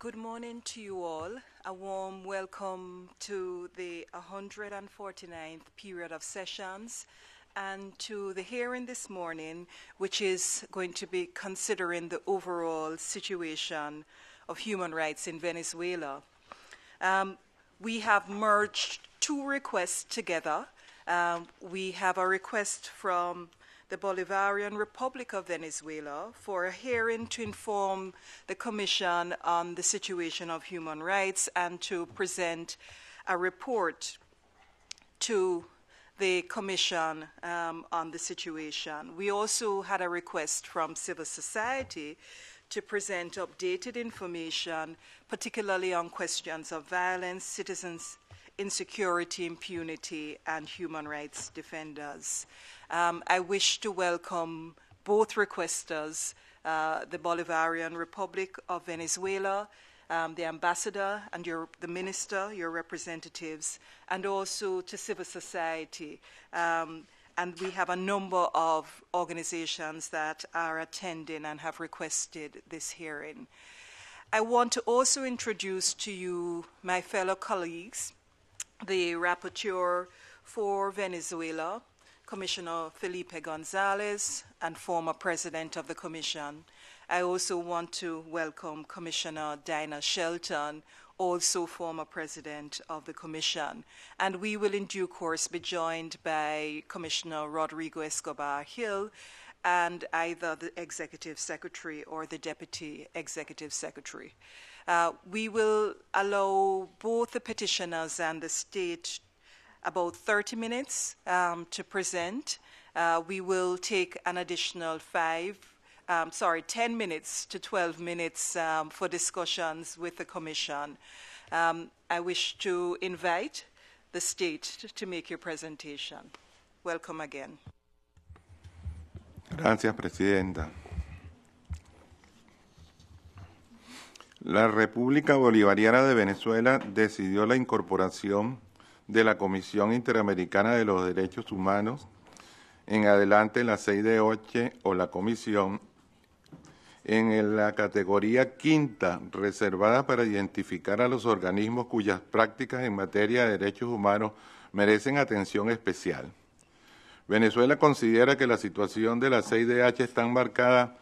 Good morning to you all. A warm welcome to the 149th period of sessions and to the hearing this morning, which is going to be considering the overall situation of human rights in Venezuela. Um, we have merged two requests together. Um, we have a request from the Bolivarian Republic of Venezuela for a hearing to inform the Commission on the situation of human rights and to present a report to the Commission um, on the situation. We also had a request from civil society to present updated information, particularly on questions of violence, citizens' insecurity, impunity, and human rights defenders. Um, I wish to welcome both requesters, uh, the Bolivarian Republic of Venezuela, um, the ambassador and your, the minister, your representatives, and also to civil society. Um, and we have a number of organizations that are attending and have requested this hearing. I want to also introduce to you my fellow colleagues, the rapporteur for Venezuela, Commissioner Felipe Gonzalez and former president of the Commission. I also want to welcome Commissioner Dinah Shelton, also former president of the Commission. And we will in due course be joined by Commissioner Rodrigo Escobar Hill and either the executive secretary or the deputy executive secretary. Uh, we will allow both the petitioners and the state about 30 minutes um, to present. Uh, we will take an additional five, um, sorry, 10 minutes to 12 minutes um, for discussions with the Commission. Um, I wish to invite the state to make your presentation. Welcome again. Gracias, Presidenta. La República Bolivariana de Venezuela decidió la incorporación de la Comisión Interamericana de los Derechos Humanos, en adelante la CIDH o la Comisión, en la categoría quinta, reservada para identificar a los organismos cuyas prácticas en materia de derechos humanos merecen atención especial. Venezuela considera que la situación de la CIDH está enmarcada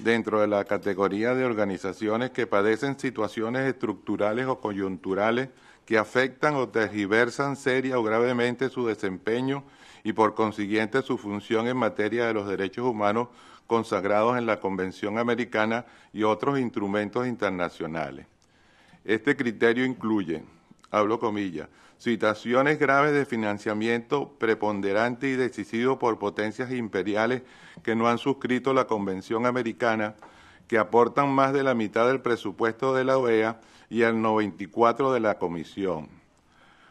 dentro de la categoría de organizaciones que padecen situaciones estructurales o coyunturales que afectan o tergiversan seria o gravemente su desempeño y por consiguiente su función en materia de los derechos humanos consagrados en la Convención Americana y otros instrumentos internacionales. Este criterio incluye, hablo comillas, situaciones graves de financiamiento preponderante y decisivo por potencias imperiales que no han suscrito la Convención Americana, que aportan más de la mitad del presupuesto de la OEA, y al 94 de la Comisión.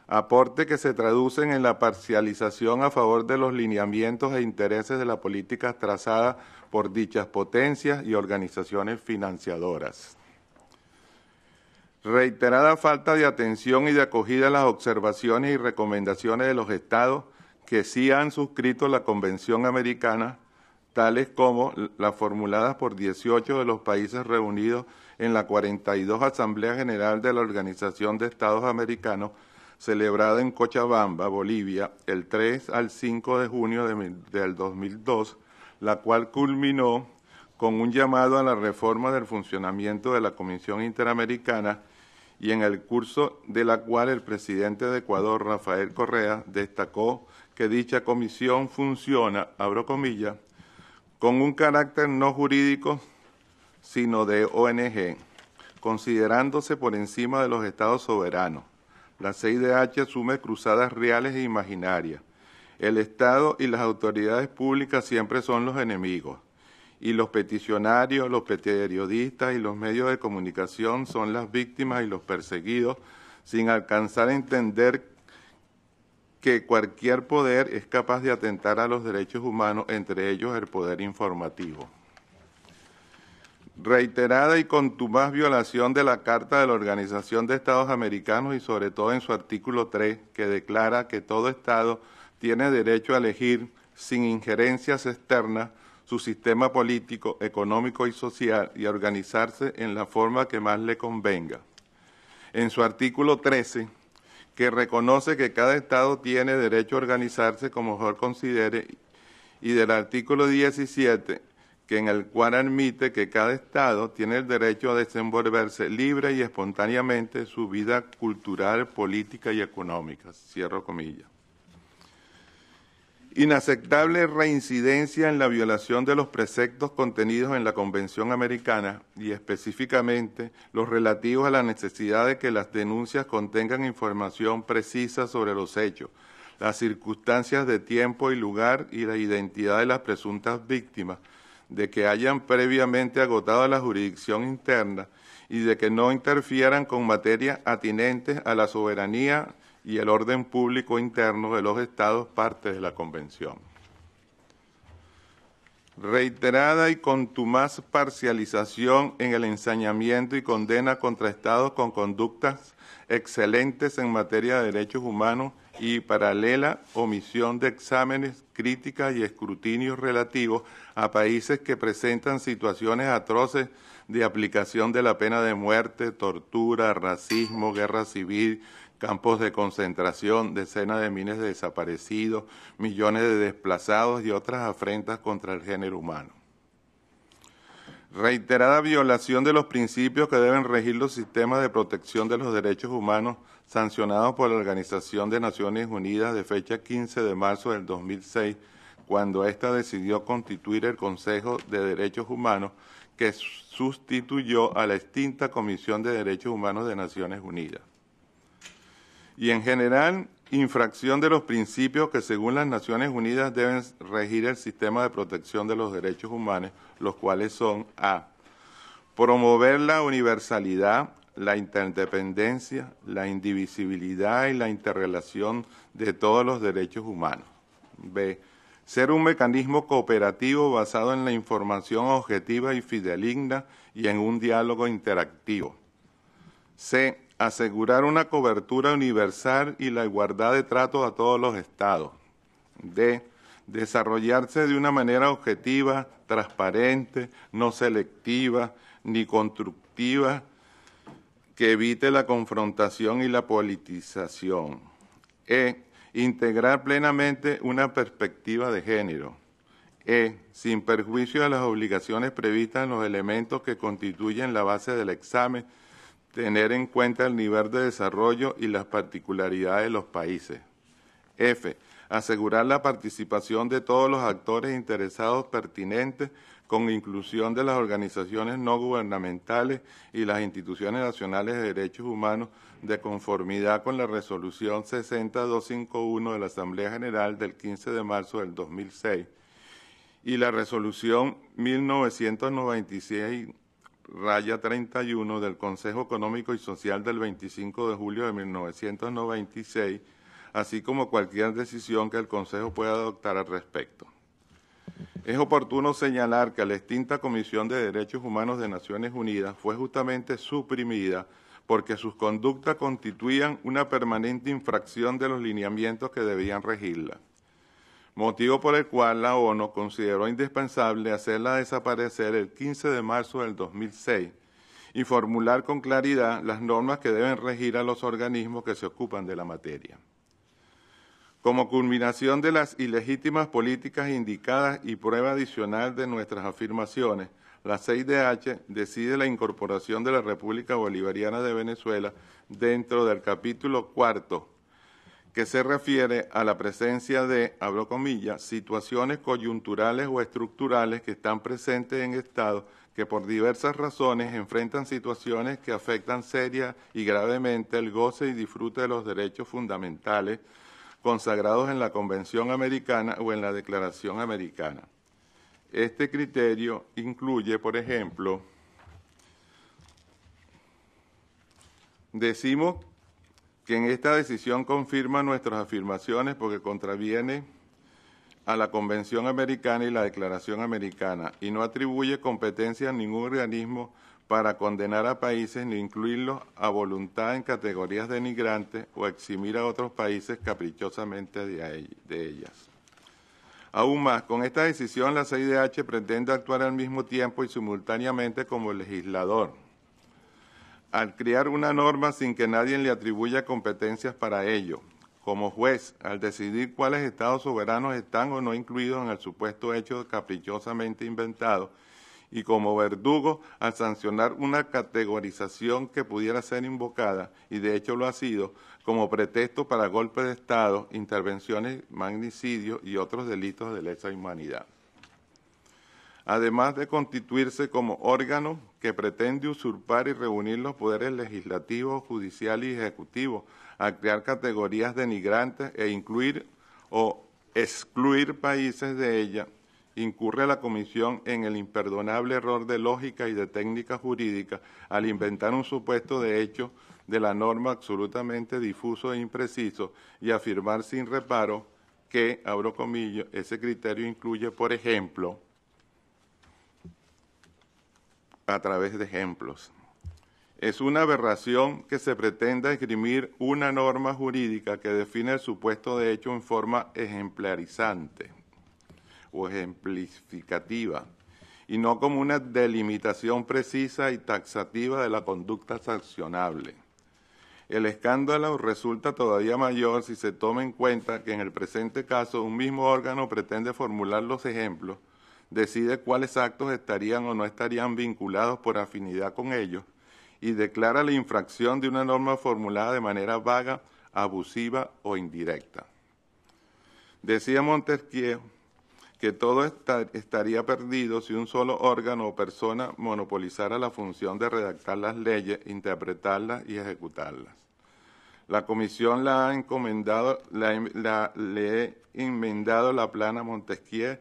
Aporte que se traducen en la parcialización a favor de los lineamientos e intereses de la política trazada por dichas potencias y organizaciones financiadoras. Reiterada falta de atención y de acogida a las observaciones y recomendaciones de los estados que sí han suscrito la Convención Americana, tales como las formuladas por 18 de los países reunidos en la 42 Asamblea General de la Organización de Estados Americanos, celebrada en Cochabamba, Bolivia, el 3 al 5 de junio del 2002, la cual culminó con un llamado a la reforma del funcionamiento de la Comisión Interamericana y en el curso de la cual el presidente de Ecuador, Rafael Correa, destacó que dicha comisión funciona, abro comillas, con un carácter no jurídico, sino de ONG, considerándose por encima de los estados soberanos. La CIDH asume cruzadas reales e imaginarias. El Estado y las autoridades públicas siempre son los enemigos. Y los peticionarios, los periodistas y los medios de comunicación son las víctimas y los perseguidos sin alcanzar a entender que cualquier poder es capaz de atentar a los derechos humanos, entre ellos el poder informativo reiterada y contumaz violación de la Carta de la Organización de Estados Americanos y sobre todo en su artículo 3, que declara que todo Estado tiene derecho a elegir, sin injerencias externas, su sistema político, económico y social y a organizarse en la forma que más le convenga. En su artículo 13, que reconoce que cada Estado tiene derecho a organizarse como mejor considere, y del artículo 17, que en el cual admite que cada Estado tiene el derecho a desenvolverse libre y espontáneamente su vida cultural, política y económica. Cierro comillas. Inaceptable reincidencia en la violación de los preceptos contenidos en la Convención Americana y específicamente los relativos a la necesidad de que las denuncias contengan información precisa sobre los hechos, las circunstancias de tiempo y lugar y la identidad de las presuntas víctimas, de que hayan previamente agotado la jurisdicción interna y de que no interfieran con materias atinentes a la soberanía y el orden público interno de los Estados partes de la Convención. Reiterada y contumaz parcialización en el ensañamiento y condena contra Estados con conductas excelentes en materia de derechos humanos y paralela omisión de exámenes, críticas y escrutinios relativos a países que presentan situaciones atroces de aplicación de la pena de muerte, tortura, racismo, guerra civil, campos de concentración, decenas de miles de desaparecidos, millones de desplazados y otras afrentas contra el género humano. Reiterada violación de los principios que deben regir los sistemas de protección de los derechos humanos sancionados por la Organización de Naciones Unidas de fecha 15 de marzo del 2006 cuando ésta decidió constituir el Consejo de Derechos Humanos que sustituyó a la extinta Comisión de Derechos Humanos de Naciones Unidas. Y en general, infracción de los principios que según las Naciones Unidas deben regir el sistema de protección de los derechos humanos, los cuales son A. Promover la universalidad, la interdependencia, la indivisibilidad y la interrelación de todos los derechos humanos. B ser un mecanismo cooperativo basado en la información objetiva y fideligna y en un diálogo interactivo. C. Asegurar una cobertura universal y la igualdad de trato a todos los estados. D. Desarrollarse de una manera objetiva, transparente, no selectiva ni constructiva, que evite la confrontación y la politización. E integrar plenamente una perspectiva de género. E. Sin perjuicio de las obligaciones previstas en los elementos que constituyen la base del examen, tener en cuenta el nivel de desarrollo y las particularidades de los países. F. Asegurar la participación de todos los actores interesados pertinentes con inclusión de las organizaciones no gubernamentales y las instituciones nacionales de derechos humanos de conformidad con la resolución 60251 de la Asamblea General del 15 de marzo del 2006 y la resolución 1996 31 del Consejo Económico y Social del 25 de julio de 1996, así como cualquier decisión que el Consejo pueda adoptar al respecto. Es oportuno señalar que la extinta Comisión de Derechos Humanos de Naciones Unidas fue justamente suprimida porque sus conductas constituían una permanente infracción de los lineamientos que debían regirla, motivo por el cual la ONU consideró indispensable hacerla desaparecer el 15 de marzo del 2006 y formular con claridad las normas que deben regir a los organismos que se ocupan de la materia como culminación de las ilegítimas políticas indicadas y prueba adicional de nuestras afirmaciones, la 6 decide la incorporación de la República Bolivariana de Venezuela dentro del capítulo cuarto, que se refiere a la presencia de, hablo comillas, situaciones coyunturales o estructurales que están presentes en estados que por diversas razones enfrentan situaciones que afectan seria y gravemente el goce y disfrute de los derechos fundamentales consagrados en la Convención Americana o en la Declaración Americana. Este criterio incluye, por ejemplo, decimos que en esta decisión confirma nuestras afirmaciones porque contraviene a la Convención Americana y la Declaración Americana y no atribuye competencia a ningún organismo para condenar a países ni incluirlos a voluntad en categorías denigrantes o eximir a otros países caprichosamente de, ellas. Aún más, con esta decisión la CIDH pretende actuar al mismo tiempo y simultáneamente como legislador, al crear una norma sin que nadie le atribuya competencias para ello, como juez, al decidir cuáles estados soberanos están o no incluidos en el supuesto hecho caprichosamente inventado, y como verdugo al sancionar una categorización que pudiera ser invocada, y de hecho lo ha sido, como pretexto para golpes de Estado, intervenciones, magnicidios y otros delitos de lesa humanidad. Además de constituirse como órgano que pretende usurpar y reunir los poderes legislativos, judicial y ejecutivo, a crear categorías denigrantes e incluir o excluir países de ella, incurre la Comisión en el imperdonable error de lógica y de técnica jurídica al inventar un supuesto de hecho de la norma absolutamente difuso e impreciso y afirmar sin reparo que, abro comillas, ese criterio incluye, por ejemplo, a través de ejemplos. Es una aberración que se pretenda esgrimir una norma jurídica que define el supuesto de hecho en forma ejemplarizante o ejemplificativa y no como una delimitación precisa y taxativa de la conducta sancionable. El escándalo resulta todavía mayor si se toma en cuenta que en el presente caso un mismo órgano pretende formular los ejemplos, decide cuáles actos estarían o no estarían vinculados por afinidad con ellos y declara la infracción de una norma formulada de manera vaga, abusiva o indirecta. Decía Montesquieu que todo estaría perdido si un solo órgano o persona monopolizara la función de redactar las leyes, interpretarlas y ejecutarlas. La comisión la ha encomendado, le enmendado la plana Montesquieu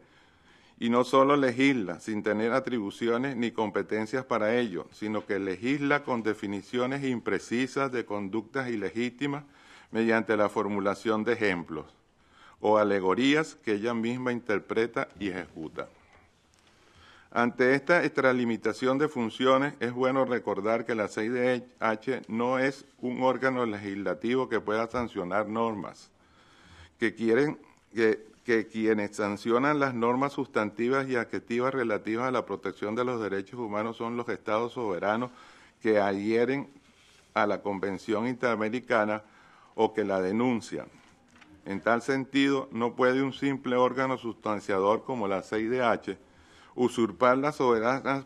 y no solo legisla sin tener atribuciones ni competencias para ello, sino que legisla con definiciones imprecisas de conductas ilegítimas mediante la formulación de ejemplos o alegorías que ella misma interpreta y ejecuta. Ante esta extralimitación de funciones, es bueno recordar que la CIDH no es un órgano legislativo que pueda sancionar normas, que, quieren, que quienes sancionan las normas sustantivas y adjetivas relativas a la protección de los derechos humanos son los estados soberanos que adhieren a la Convención Interamericana o que la denuncian. En tal sentido, no puede un simple órgano sustanciador como la CIDH usurpar las soberanas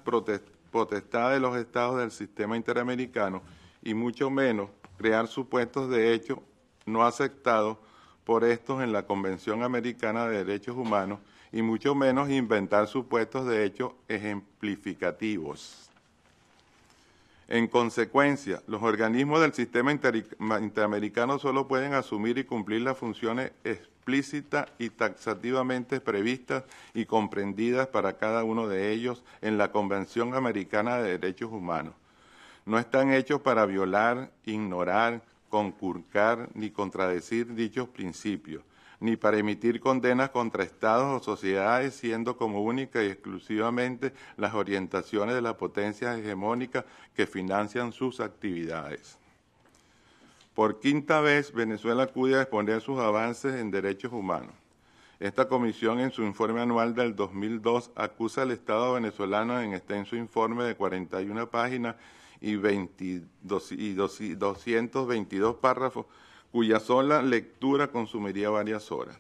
potestades de los estados del sistema interamericano y mucho menos crear supuestos de hecho no aceptados por estos en la Convención Americana de Derechos Humanos y mucho menos inventar supuestos de hecho ejemplificativos. En consecuencia, los organismos del sistema interamericano solo pueden asumir y cumplir las funciones explícitas y taxativamente previstas y comprendidas para cada uno de ellos en la Convención Americana de Derechos Humanos. No están hechos para violar, ignorar, concurcar ni contradecir dichos principios ni para emitir condenas contra estados o sociedades, siendo como única y exclusivamente las orientaciones de las potencias hegemónicas que financian sus actividades. Por quinta vez, Venezuela acude a exponer sus avances en derechos humanos. Esta comisión en su informe anual del 2002 acusa al Estado venezolano en extenso informe de 41 páginas y, 22, y 222 párrafos cuya sola lectura consumiría varias horas.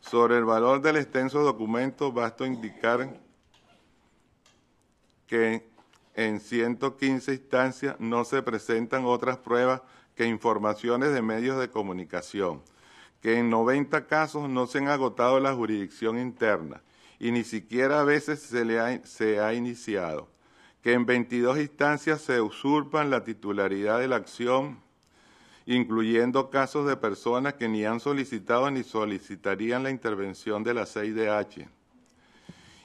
Sobre el valor del extenso documento, basta indicar que en 115 instancias no se presentan otras pruebas que informaciones de medios de comunicación, que en 90 casos no se han agotado la jurisdicción interna y ni siquiera a veces se, le ha, ha iniciado, que en 22 instancias se usurpan la titularidad de la acción incluyendo casos de personas que ni han solicitado ni solicitarían la intervención de la CIDH,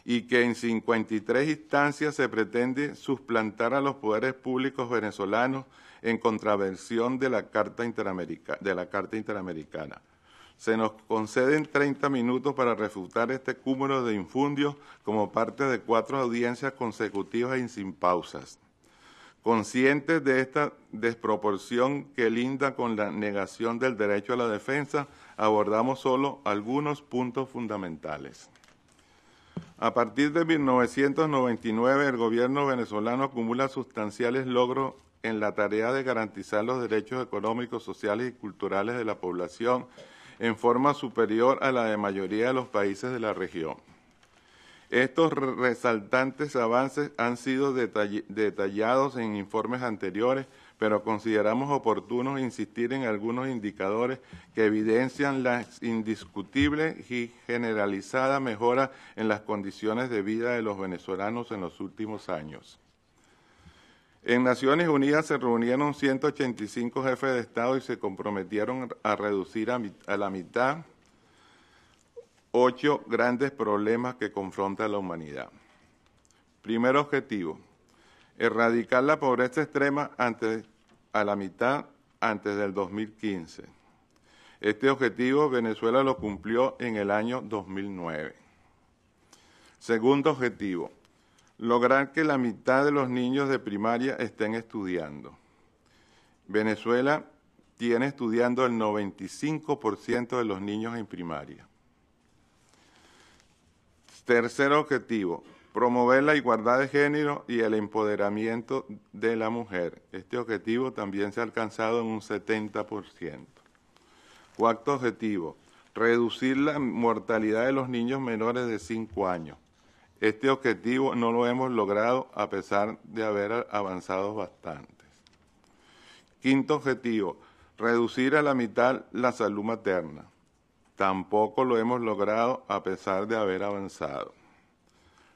y que en 53 instancias se pretende suplantar a los poderes públicos venezolanos en contravención de la Carta, de la Carta Interamericana. Se nos conceden 30 minutos para refutar este cúmulo de infundios como parte de cuatro audiencias consecutivas y sin pausas. Conscientes de esta desproporción que linda con la negación del derecho a la defensa, abordamos solo algunos puntos fundamentales. A partir de 1999, el gobierno venezolano acumula sustanciales logros en la tarea de garantizar los derechos económicos, sociales y culturales de la población en forma superior a la de mayoría de los países de la región. Estos resaltantes avances han sido detallados en informes anteriores, pero consideramos oportuno insistir en algunos indicadores que evidencian la indiscutible y generalizada mejora en las condiciones de vida de los venezolanos en los últimos años. En Naciones Unidas se reunieron 185 jefes de Estado y se comprometieron a reducir a, la mitad ocho grandes problemas que confronta la humanidad. Primer objetivo, erradicar la pobreza extrema antes, a la mitad antes del 2015. Este objetivo Venezuela lo cumplió en el año 2009. Segundo objetivo, lograr que la mitad de los niños de primaria estén estudiando. Venezuela tiene estudiando el 95% de los niños en primaria. Tercer objetivo, promover la igualdad de género y el empoderamiento de la mujer. Este objetivo también se ha alcanzado en un 70%. Cuarto objetivo, reducir la mortalidad de los niños menores de 5 años. Este objetivo no lo hemos logrado a pesar de haber avanzado bastante. Quinto objetivo, reducir a la mitad la salud materna. Tampoco lo hemos logrado a pesar de haber avanzado.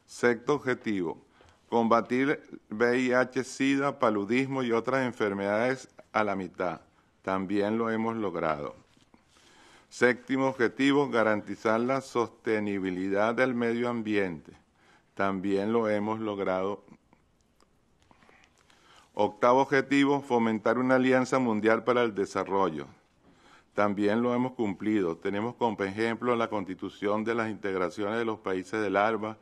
Sexto objetivo, combatir VIH, SIDA, paludismo y otras enfermedades a la mitad. También lo hemos logrado. Séptimo objetivo, garantizar la sostenibilidad del medio ambiente. También lo hemos logrado. Octavo objetivo, fomentar una alianza mundial para el desarrollo también lo hemos cumplido. Tenemos como ejemplo la constitución de las integraciones de los países del ALBA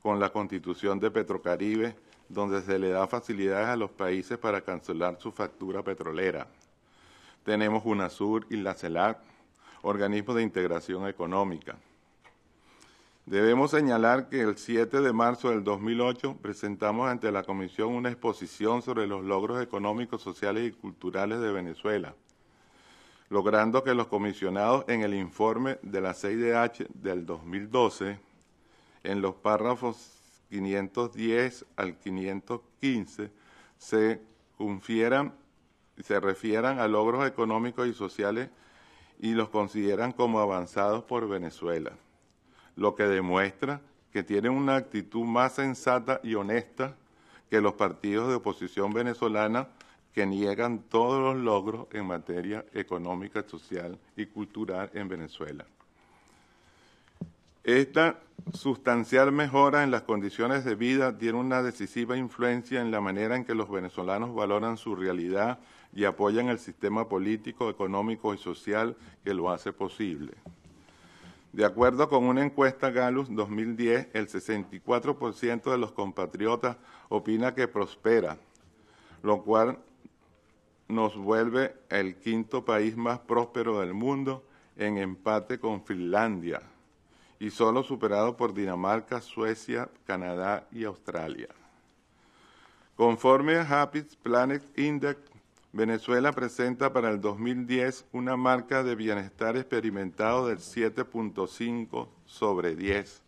con la constitución de Petrocaribe, donde se le da facilidades a los países para cancelar su factura petrolera. Tenemos UNASUR y la CELAC, organismos de integración económica. Debemos señalar que el 7 de marzo del 2008 presentamos ante la Comisión una exposición sobre los logros económicos, sociales y culturales de Venezuela logrando que los comisionados en el informe de la CIDH del 2012, en los párrafos 510 al 515, se confieran se refieran a logros económicos y sociales y los consideran como avanzados por Venezuela, lo que demuestra que tienen una actitud más sensata y honesta que los partidos de oposición venezolana que niegan todos los logros en materia económica, social y cultural en Venezuela. Esta sustancial mejora en las condiciones de vida tiene una decisiva influencia en la manera en que los venezolanos valoran su realidad y apoyan el sistema político, económico y social que lo hace posible. De acuerdo con una encuesta Galus 2010, el 64% de los compatriotas opina que prospera, lo cual nos vuelve el quinto país más próspero del mundo en empate con Finlandia y solo superado por Dinamarca, Suecia, Canadá y Australia. Conforme a Happy Planet Index, Venezuela presenta para el 2010 una marca de bienestar experimentado del 7.5 sobre 10,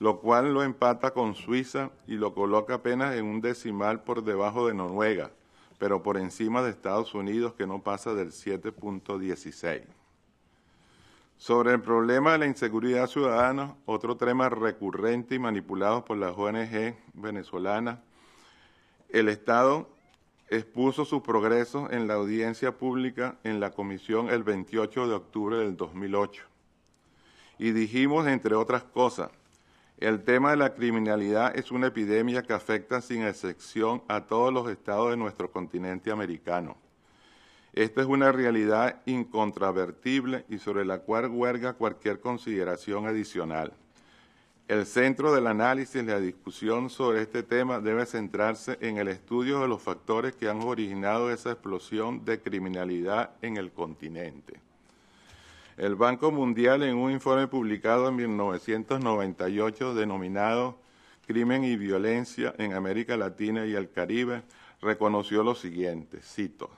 lo cual lo empata con Suiza y lo coloca apenas en un decimal por debajo de Noruega, pero por encima de Estados Unidos que no pasa del 7.16. Sobre el problema de la inseguridad ciudadana, otro tema recurrente y manipulado por las ONG venezolanas, el Estado expuso sus progresos en la audiencia pública en la comisión el 28 de octubre del 2008. Y dijimos, entre otras cosas, el tema de la criminalidad es una epidemia que afecta sin excepción a todos los estados de nuestro continente americano. Esta es una realidad incontrovertible y sobre la cual huerga cualquier consideración adicional. El centro del análisis y la discusión sobre este tema debe centrarse en el estudio de los factores que han originado esa explosión de criminalidad en el continente. El Banco Mundial, en un informe publicado en 1998 denominado Crimen y Violencia en América Latina y el Caribe, reconoció lo siguiente, cito,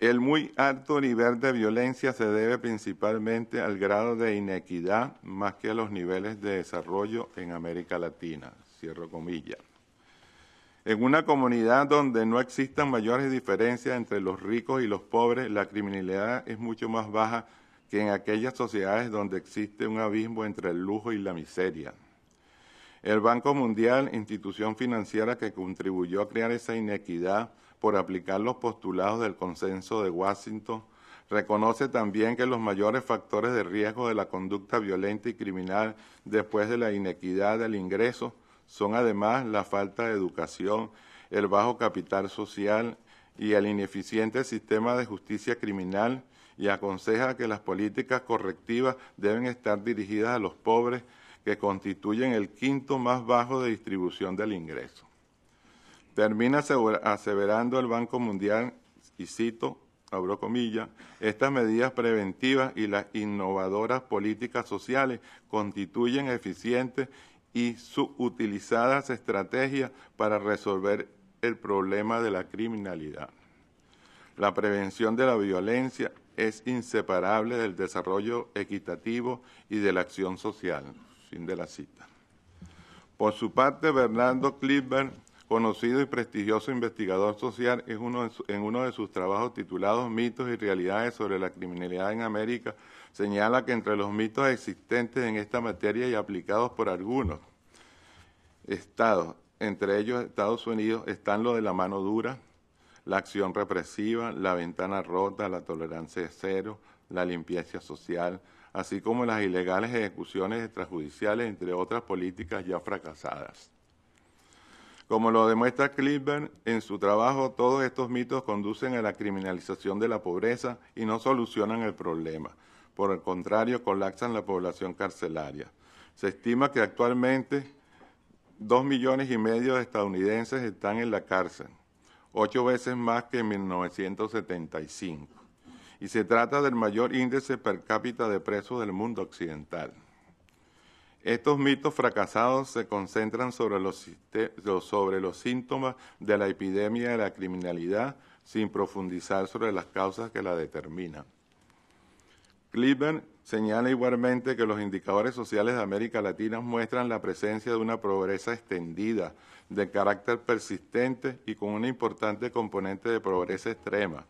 el muy alto nivel de violencia se debe principalmente al grado de inequidad más que a los niveles de desarrollo en América Latina. Cierro comillas. En una comunidad donde no existan mayores diferencias entre los ricos y los pobres, la criminalidad es mucho más baja que en aquellas sociedades donde existe un abismo entre el lujo y la miseria. El Banco Mundial, institución financiera que contribuyó a crear esa inequidad por aplicar los postulados del consenso de Washington, Reconoce también que los mayores factores de riesgo de la conducta violenta y criminal después de la inequidad del ingreso son además la falta de educación, el bajo capital social y el ineficiente sistema de justicia criminal y aconseja que las políticas correctivas deben estar dirigidas a los pobres que constituyen el quinto más bajo de distribución del ingreso. Termina aseverando el Banco Mundial, y cito, abro comillas, estas medidas preventivas y las innovadoras políticas sociales constituyen eficientes y utilizadas estrategias para resolver el problema de la criminalidad. La prevención de la violencia es inseparable del desarrollo equitativo y de la acción social. Fin de la cita. Por su parte, Bernardo Conocido y prestigioso investigador social, es en uno de sus trabajos titulados Mitos y Realidades sobre la Criminalidad en América, señala que entre los mitos existentes en esta materia y aplicados por algunos estados, entre ellos Estados Unidos, están lo de la mano dura, la acción represiva, la ventana rota, la tolerancia de cero, la limpieza social, así como las ilegales ejecuciones extrajudiciales, entre otras políticas ya fracasadas. Como lo demuestra Clifford en su trabajo, todos estos mitos conducen a la criminalización de la pobreza y no solucionan el problema. Por el contrario, colapsan la población carcelaria. Se estima que actualmente dos millones y medio de estadounidenses están en la cárcel, ocho veces más que en 1975. Y se trata del mayor índice per cápita de presos del mundo occidental. Estos mitos fracasados se concentran sobre los, síntomas de la epidemia de la criminalidad sin profundizar sobre las causas que la determinan. Cleveland señala igualmente que los indicadores sociales de América Latina muestran la presencia de una pobreza extendida, de carácter persistente y con una importante componente de pobreza extrema.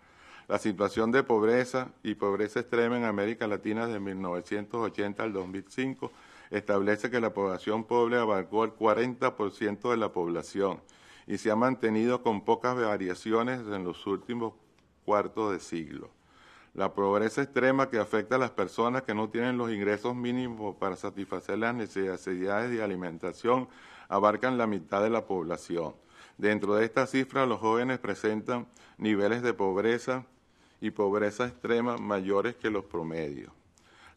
La situación de pobreza y pobreza extrema en América Latina de 1980 al 2005 establece que la población pobre abarcó el 40% de la población y se ha mantenido con pocas variaciones en los últimos cuartos de siglo. La pobreza extrema que afecta a las personas que no tienen los ingresos mínimos para satisfacer las necesidades de alimentación abarcan la mitad de la población. Dentro de esta cifra, los jóvenes presentan niveles de pobreza y pobreza extrema mayores que los promedios.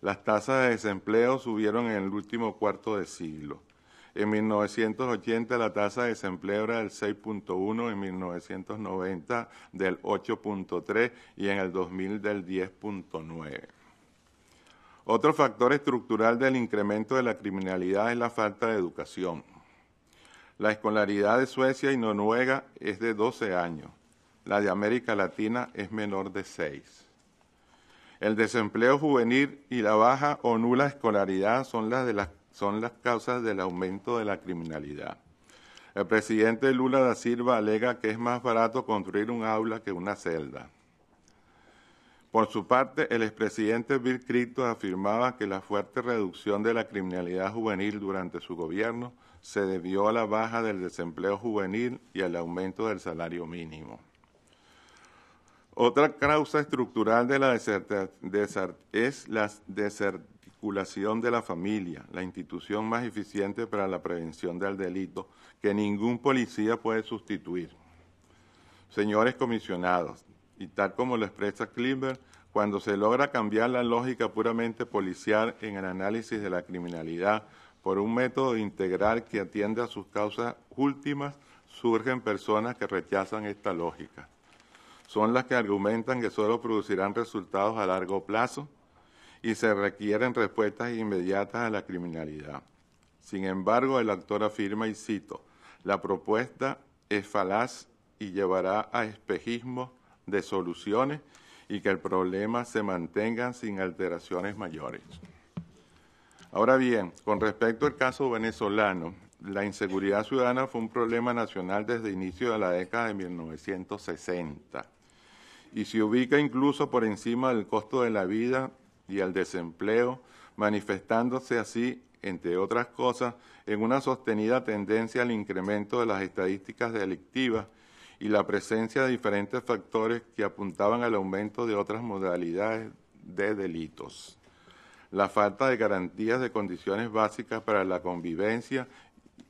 Las tasas de desempleo subieron en el último cuarto de siglo. En 1980 la tasa de desempleo era del 6.1, en 1990 del 8.3 y en el 2000 del 10.9. Otro factor estructural del incremento de la criminalidad es la falta de educación. La escolaridad de Suecia y Noruega es de 12 años, la de América Latina es menor de 6. El desempleo juvenil y la baja o nula escolaridad son las, causas del aumento de la criminalidad. El presidente Lula da Silva alega que es más barato construir un aula que una celda. Por su parte, el expresidente Bill Clinton afirmaba que la fuerte reducción de la criminalidad juvenil durante su gobierno se debió a la baja del desempleo juvenil y al aumento del salario mínimo. Otra causa estructural de la es la desarticulación de la familia, la institución más eficiente para la prevención del delito, que ningún policía puede sustituir. Señores comisionados, y tal como lo expresa Klimber, cuando se logra cambiar la lógica puramente policial en el análisis de la criminalidad por un método integral que atiende a sus causas últimas, surgen personas que rechazan esta lógica son las que argumentan que solo producirán resultados a largo plazo y se requieren respuestas inmediatas a la criminalidad. Sin embargo, el actor afirma, y cito, la propuesta es falaz y llevará a espejismos de soluciones y que el problema se mantenga sin alteraciones mayores. Ahora bien, con respecto al caso venezolano, la inseguridad ciudadana fue un problema nacional desde el inicio de la década de 1960 y se ubica incluso por encima del costo de la vida y el desempleo, manifestándose así, entre otras cosas, en una sostenida tendencia al incremento de las estadísticas delictivas y la presencia de diferentes factores que apuntaban al aumento de otras modalidades de delitos. La falta de garantías de condiciones básicas para la convivencia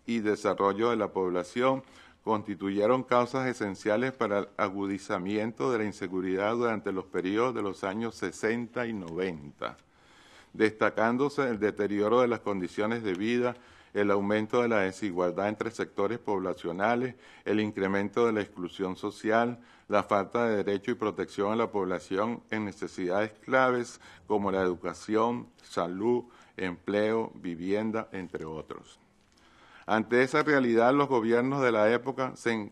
y desarrollo de la población constituyeron causas esenciales para el agudizamiento de la inseguridad durante los periodos de los años 60 y 90, destacándose el deterioro de las condiciones de vida, el aumento de la desigualdad entre sectores poblacionales, el incremento de la exclusión social, la falta de derecho y protección a la población en necesidades claves como la educación, salud, empleo, vivienda, entre otros. Ante esa realidad, los gobiernos de la época se,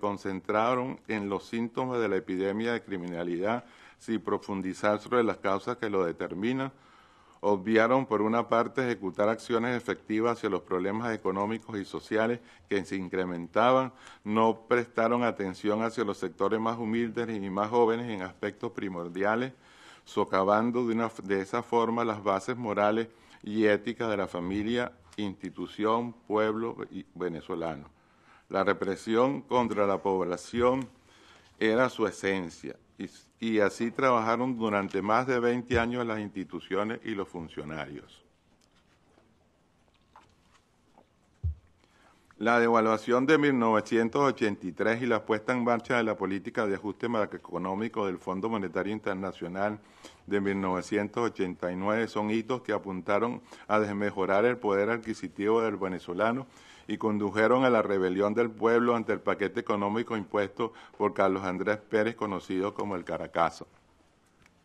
concentraron en los síntomas de la epidemia de criminalidad sin profundizar sobre las causas que lo determinan, obviaron por una parte ejecutar acciones efectivas hacia los problemas económicos y sociales que se incrementaban, no prestaron atención hacia los sectores más humildes y más jóvenes en aspectos primordiales, socavando de, de esa forma las bases morales y éticas de la familia institución, pueblo venezolano. La represión contra la población era su esencia y, así trabajaron durante más de 20 años las instituciones y los funcionarios. La devaluación de 1983 y la puesta en marcha de la política de ajuste macroeconómico del Fondo Monetario Internacional de 1989 son hitos que apuntaron a desmejorar el poder adquisitivo del venezolano y condujeron a la rebelión del pueblo ante el paquete económico impuesto por Carlos Andrés Pérez, conocido como el Caracazo.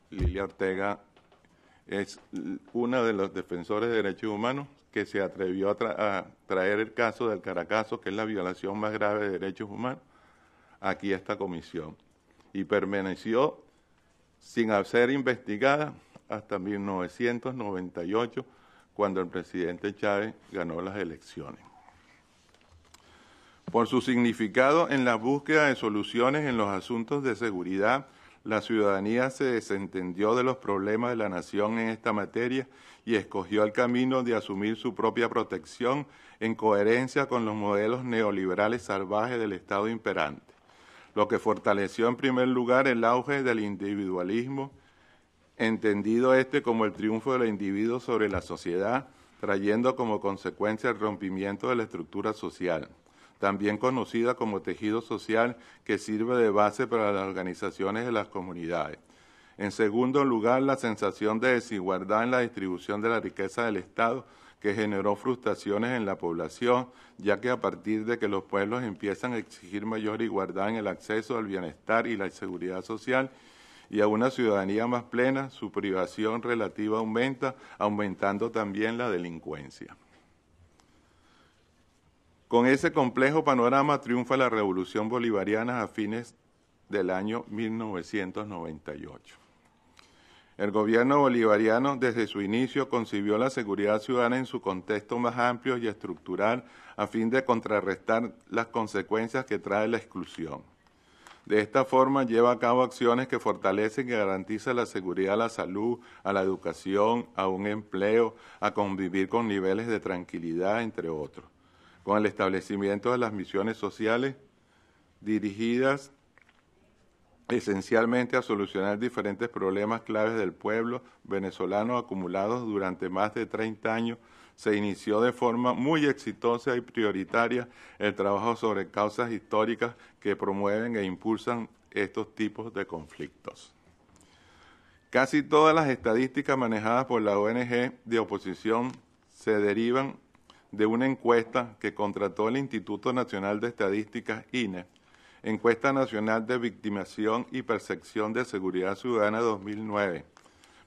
Lilia Ortega es una de los defensores de derechos humanos que se atrevió a, traer el caso del Caracazo, que es la violación más grave de derechos humanos, aquí a esta comisión. Y permaneció sin ser investigada hasta 1998, cuando el presidente Chávez ganó las elecciones. Por su significado en la búsqueda de soluciones en los asuntos de seguridad, la ciudadanía se desentendió de los problemas de la nación en esta materia y escogió el camino de asumir su propia protección en coherencia con los modelos neoliberales salvajes del Estado imperante, lo que fortaleció en primer lugar el auge del individualismo, entendido este como el triunfo del individuo sobre la sociedad, trayendo como consecuencia el rompimiento de la estructura social también conocida como tejido social, que sirve de base para las organizaciones de las comunidades. En segundo lugar, la sensación de desigualdad en la distribución de la riqueza del Estado, que generó frustraciones en la población, ya que a partir de que los pueblos empiezan a exigir mayor igualdad en el acceso al bienestar y la seguridad social y a una ciudadanía más plena, su privación relativa aumenta, aumentando también la delincuencia. Con ese complejo panorama triunfa la revolución bolivariana a fines del año 1998. El gobierno bolivariano desde su inicio concibió la seguridad ciudadana en su contexto más amplio y estructural a fin de contrarrestar las consecuencias que trae la exclusión. De esta forma lleva a cabo acciones que fortalecen y garantizan la seguridad a la salud, a la educación, a un empleo, a convivir con niveles de tranquilidad, entre otros con el establecimiento de las misiones sociales dirigidas esencialmente a solucionar diferentes problemas claves del pueblo venezolano acumulados durante más de 30 años, se inició de forma muy exitosa y prioritaria el trabajo sobre causas históricas que promueven e impulsan estos tipos de conflictos. Casi todas las estadísticas manejadas por la ONG de oposición se derivan de una encuesta que contrató el Instituto Nacional de Estadísticas, INE, Encuesta Nacional de Victimación y Percepción de Seguridad Ciudadana 2009,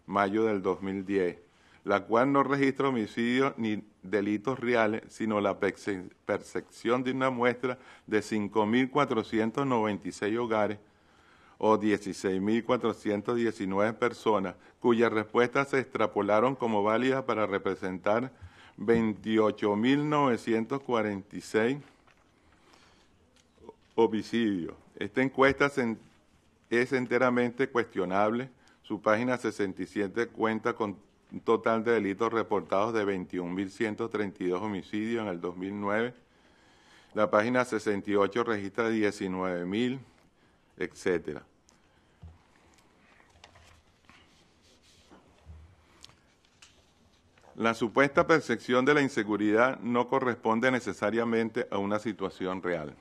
mayo del 2010, la cual no registra homicidios ni delitos reales, sino la percepción de una muestra de 5.496 hogares o 16.419 personas cuyas respuestas se extrapolaron como válidas para representar 28.946 homicidios. Esta encuesta es enteramente cuestionable. Su página 67 cuenta con un total de delitos reportados de 21.132 homicidios en el 2009. La página 68 registra 19.000, etcétera. La supuesta percepción de la inseguridad no corresponde necesariamente a una situación real.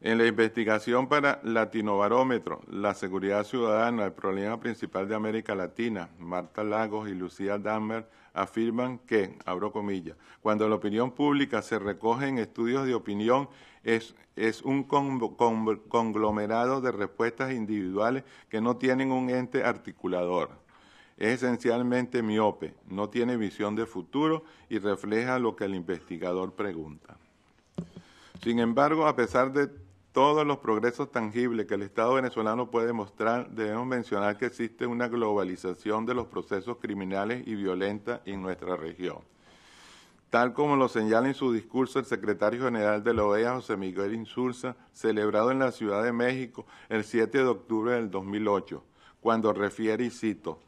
En la investigación para Latinobarómetro, la seguridad ciudadana, el problema principal de América Latina, Marta Lagos y Lucía Dammer afirman que, abro comillas, cuando la opinión pública se recoge en estudios de opinión, es, un conglomerado de respuestas individuales que no tienen un ente articulador es esencialmente miope, no tiene visión de futuro y refleja lo que el investigador pregunta. Sin embargo, a pesar de todos los progresos tangibles que el Estado venezolano puede mostrar, debemos mencionar que existe una globalización de los procesos criminales y violentas en nuestra región. Tal como lo señala en su discurso el secretario general de la OEA, José Miguel Insulza, celebrado en la Ciudad de México el 7 de octubre del 2008, cuando refiere, y cito,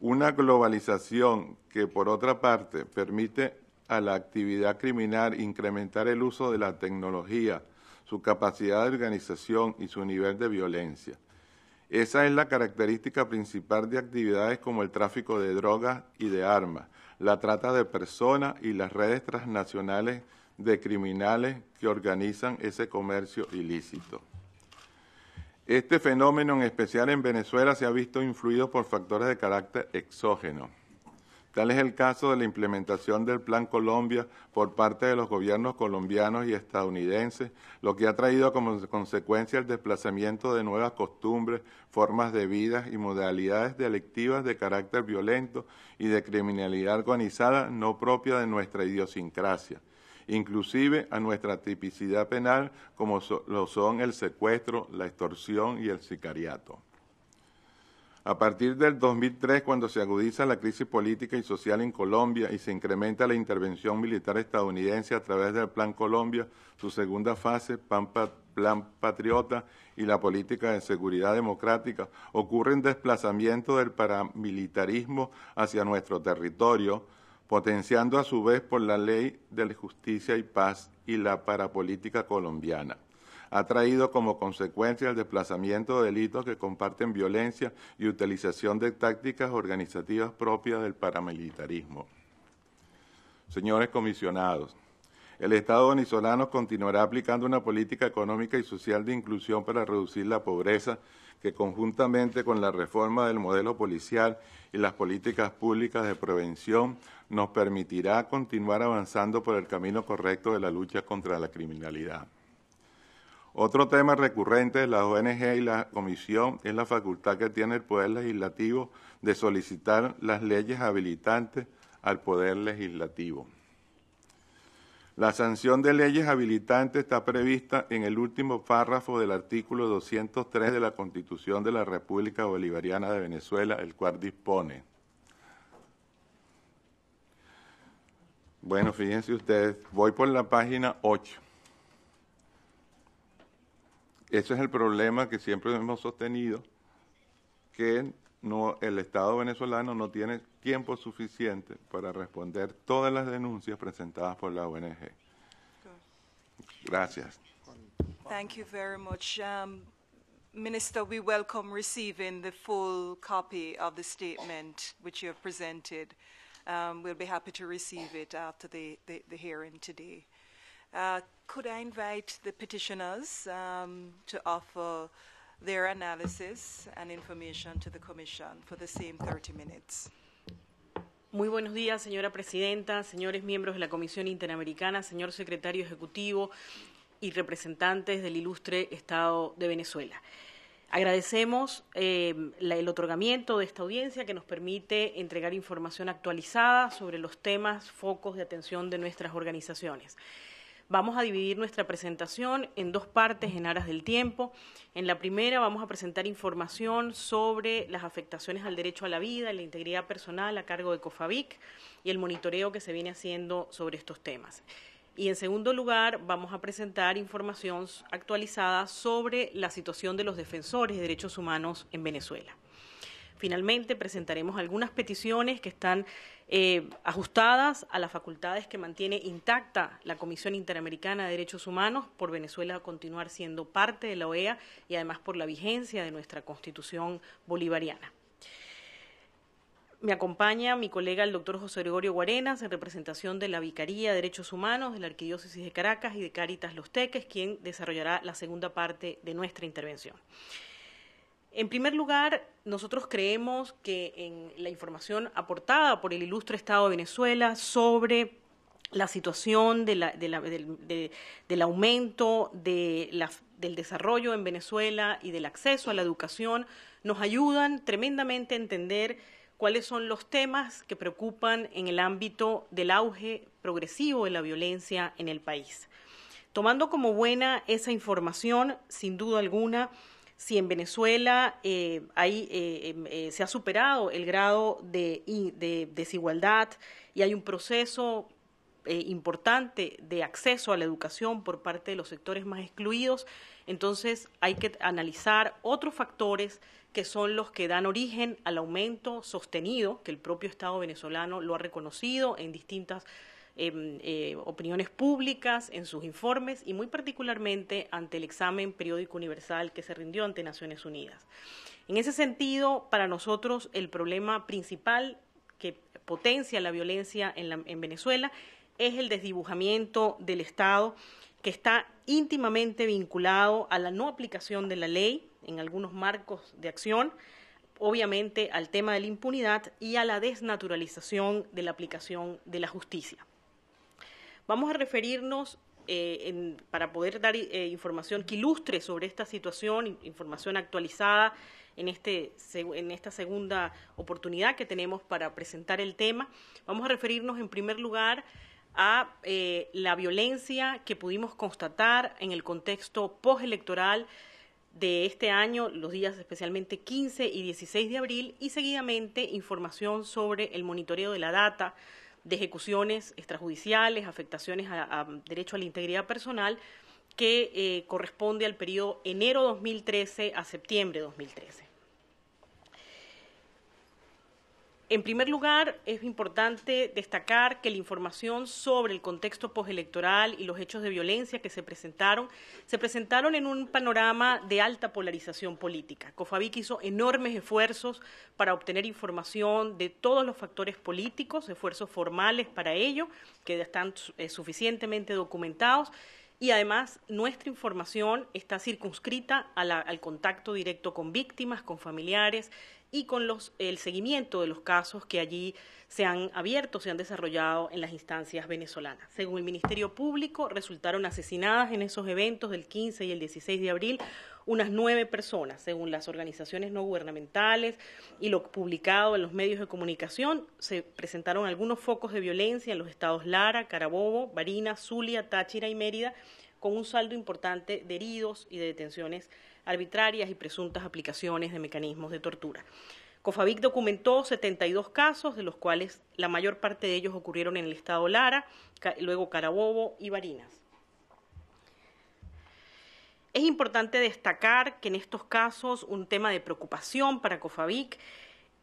una globalización que, por otra parte, permite a la actividad criminal incrementar el uso de la tecnología, su capacidad de organización y su nivel de violencia. Esa es la característica principal de actividades como el tráfico de drogas y de armas, la trata de personas y las redes transnacionales de criminales que organizan ese comercio ilícito. Este fenómeno, en especial en Venezuela, se ha visto influido por factores de carácter exógeno. Tal es el caso de la implementación del Plan Colombia por parte de los gobiernos colombianos y estadounidenses, lo que ha traído como consecuencia el desplazamiento de nuevas costumbres, formas de vida y modalidades delictivas de carácter violento y de criminalidad organizada no propia de nuestra idiosincrasia inclusive a nuestra tipicidad penal como lo son el secuestro, la extorsión y el sicariato. A partir del 2003, cuando se agudiza la crisis política y social en Colombia y se incrementa la intervención militar estadounidense a través del Plan Colombia, su segunda fase, Plan, Plan Patriota y la política de seguridad democrática, ocurre un desplazamiento del paramilitarismo hacia nuestro territorio, potenciando a su vez por la ley de justicia y paz y la parapolítica colombiana. Ha traído como consecuencia el desplazamiento de delitos que comparten violencia y utilización de tácticas organizativas propias del paramilitarismo. Señores comisionados, el Estado venezolano continuará aplicando una política económica y social de inclusión para reducir la pobreza que conjuntamente con la reforma del modelo policial y las políticas públicas de prevención nos permitirá continuar avanzando por el camino correcto de la lucha contra la criminalidad. Otro tema recurrente de la ONG y la Comisión es la facultad que tiene el Poder Legislativo de solicitar las leyes habilitantes al Poder Legislativo. La sanción de leyes habilitantes está prevista en el último párrafo del artículo 203 de la Constitución de la República Bolivariana de Venezuela, el cual dispone. Bueno, fíjense ustedes, voy por la página 8. Ese es el problema que siempre hemos sostenido, que no, el Estado venezolano no tiene tiempo suficiente para responder todas las denuncias presentadas por la ONG. Gracias. Thank you very much. Um, Minister, we welcome receiving the full copy of the statement which you have presented. Um, we'll be happy to receive it after the, the, the hearing today. Uh, could I invite the petitioners um, to offer muy buenos días, señora presidenta, señores miembros de la Comisión Interamericana, señor secretario ejecutivo y representantes del ilustre Estado de Venezuela. Agradecemos eh, el otorgamiento de esta audiencia que nos permite entregar información actualizada sobre los temas focos de atención de nuestras organizaciones. Vamos a dividir nuestra presentación en dos partes en aras del tiempo. En la primera vamos a presentar información sobre las afectaciones al derecho a la vida y la integridad personal a cargo de COFAVIC y el monitoreo que se viene haciendo sobre estos temas. Y en segundo lugar, vamos a presentar información actualizada sobre la situación de los defensores de derechos humanos en Venezuela. Finalmente, presentaremos algunas peticiones que están eh, ajustadas a las facultades que mantiene intacta la Comisión Interamericana de Derechos Humanos por Venezuela continuar siendo parte de la OEA y además por la vigencia de nuestra Constitución bolivariana. Me acompaña mi colega el doctor José Gregorio Guarenas, en representación de la Vicaría de Derechos Humanos de la Arquidiócesis de Caracas y de Cáritas Los Teques, quien desarrollará la segunda parte de nuestra intervención. En primer lugar, nosotros creemos que en la información aportada por el ilustre Estado de Venezuela sobre la situación del, aumento del desarrollo en Venezuela y del acceso a la educación nos ayudan tremendamente a entender cuáles son los temas que preocupan en el ámbito del auge progresivo de la violencia en el país. Tomando como buena esa información, sin duda alguna, si en Venezuela eh, eh, em, eh, se ha superado el grado de, de, desigualdad y hay un proceso importante de acceso a la educación por parte de los sectores más excluidos, entonces hay que analizar otros factores que son los que dan origen al aumento sostenido, que el propio Estado venezolano lo ha reconocido en distintas Em, eh, opiniones públicas, en sus informes y muy particularmente ante el examen periódico universal que se rindió ante Naciones Unidas. En ese sentido, para nosotros el problema principal que potencia la violencia en, Venezuela es el desdibujamiento del Estado que está íntimamente vinculado a la no aplicación de la ley en algunos marcos de acción, obviamente al tema de la impunidad y a la desnaturalización de la aplicación de la justicia. Vamos a referirnos eh, para poder dar eh, información que ilustre sobre esta situación, información actualizada en, este, en esta segunda oportunidad que tenemos para presentar el tema. Vamos a referirnos en primer lugar a eh, la violencia que pudimos constatar en el contexto postelectoral de este año, los días especialmente 15 y 16 de abril, y seguidamente información sobre el monitoreo de la data de ejecuciones extrajudiciales, afectaciones a, derecho a la integridad personal, que eh, corresponde al periodo enero 2013 a septiembre 2013. En primer lugar, es importante destacar que la información sobre el contexto postelectoral y los hechos de violencia que se presentaron, se presentaron en un panorama de alta polarización política. COFAVIC hizo enormes esfuerzos para obtener información de todos los factores políticos, esfuerzos formales para ello, que están eh, suficientemente documentados. Y además, nuestra información está circunscrita al contacto directo con víctimas, con familiares y con el seguimiento de los casos que allí se han abierto, se han desarrollado en las instancias venezolanas. Según el Ministerio Público, resultaron asesinadas en esos eventos del 15 y el 16 de abril unas nueve personas, según las organizaciones no gubernamentales y lo publicado en los medios de comunicación. Se presentaron algunos focos de violencia en los estados Lara, Carabobo, Barina, Zulia, Táchira y Mérida, con un saldo importante de heridos y de detenciones arbitrarias y presuntas aplicaciones de mecanismos de tortura. COFAVIC documentó 72 casos, de los cuales la mayor parte de ellos ocurrieron en el estado Lara, luego Carabobo y Barinas. Es importante destacar que en estos casos un tema de preocupación para COFAVIC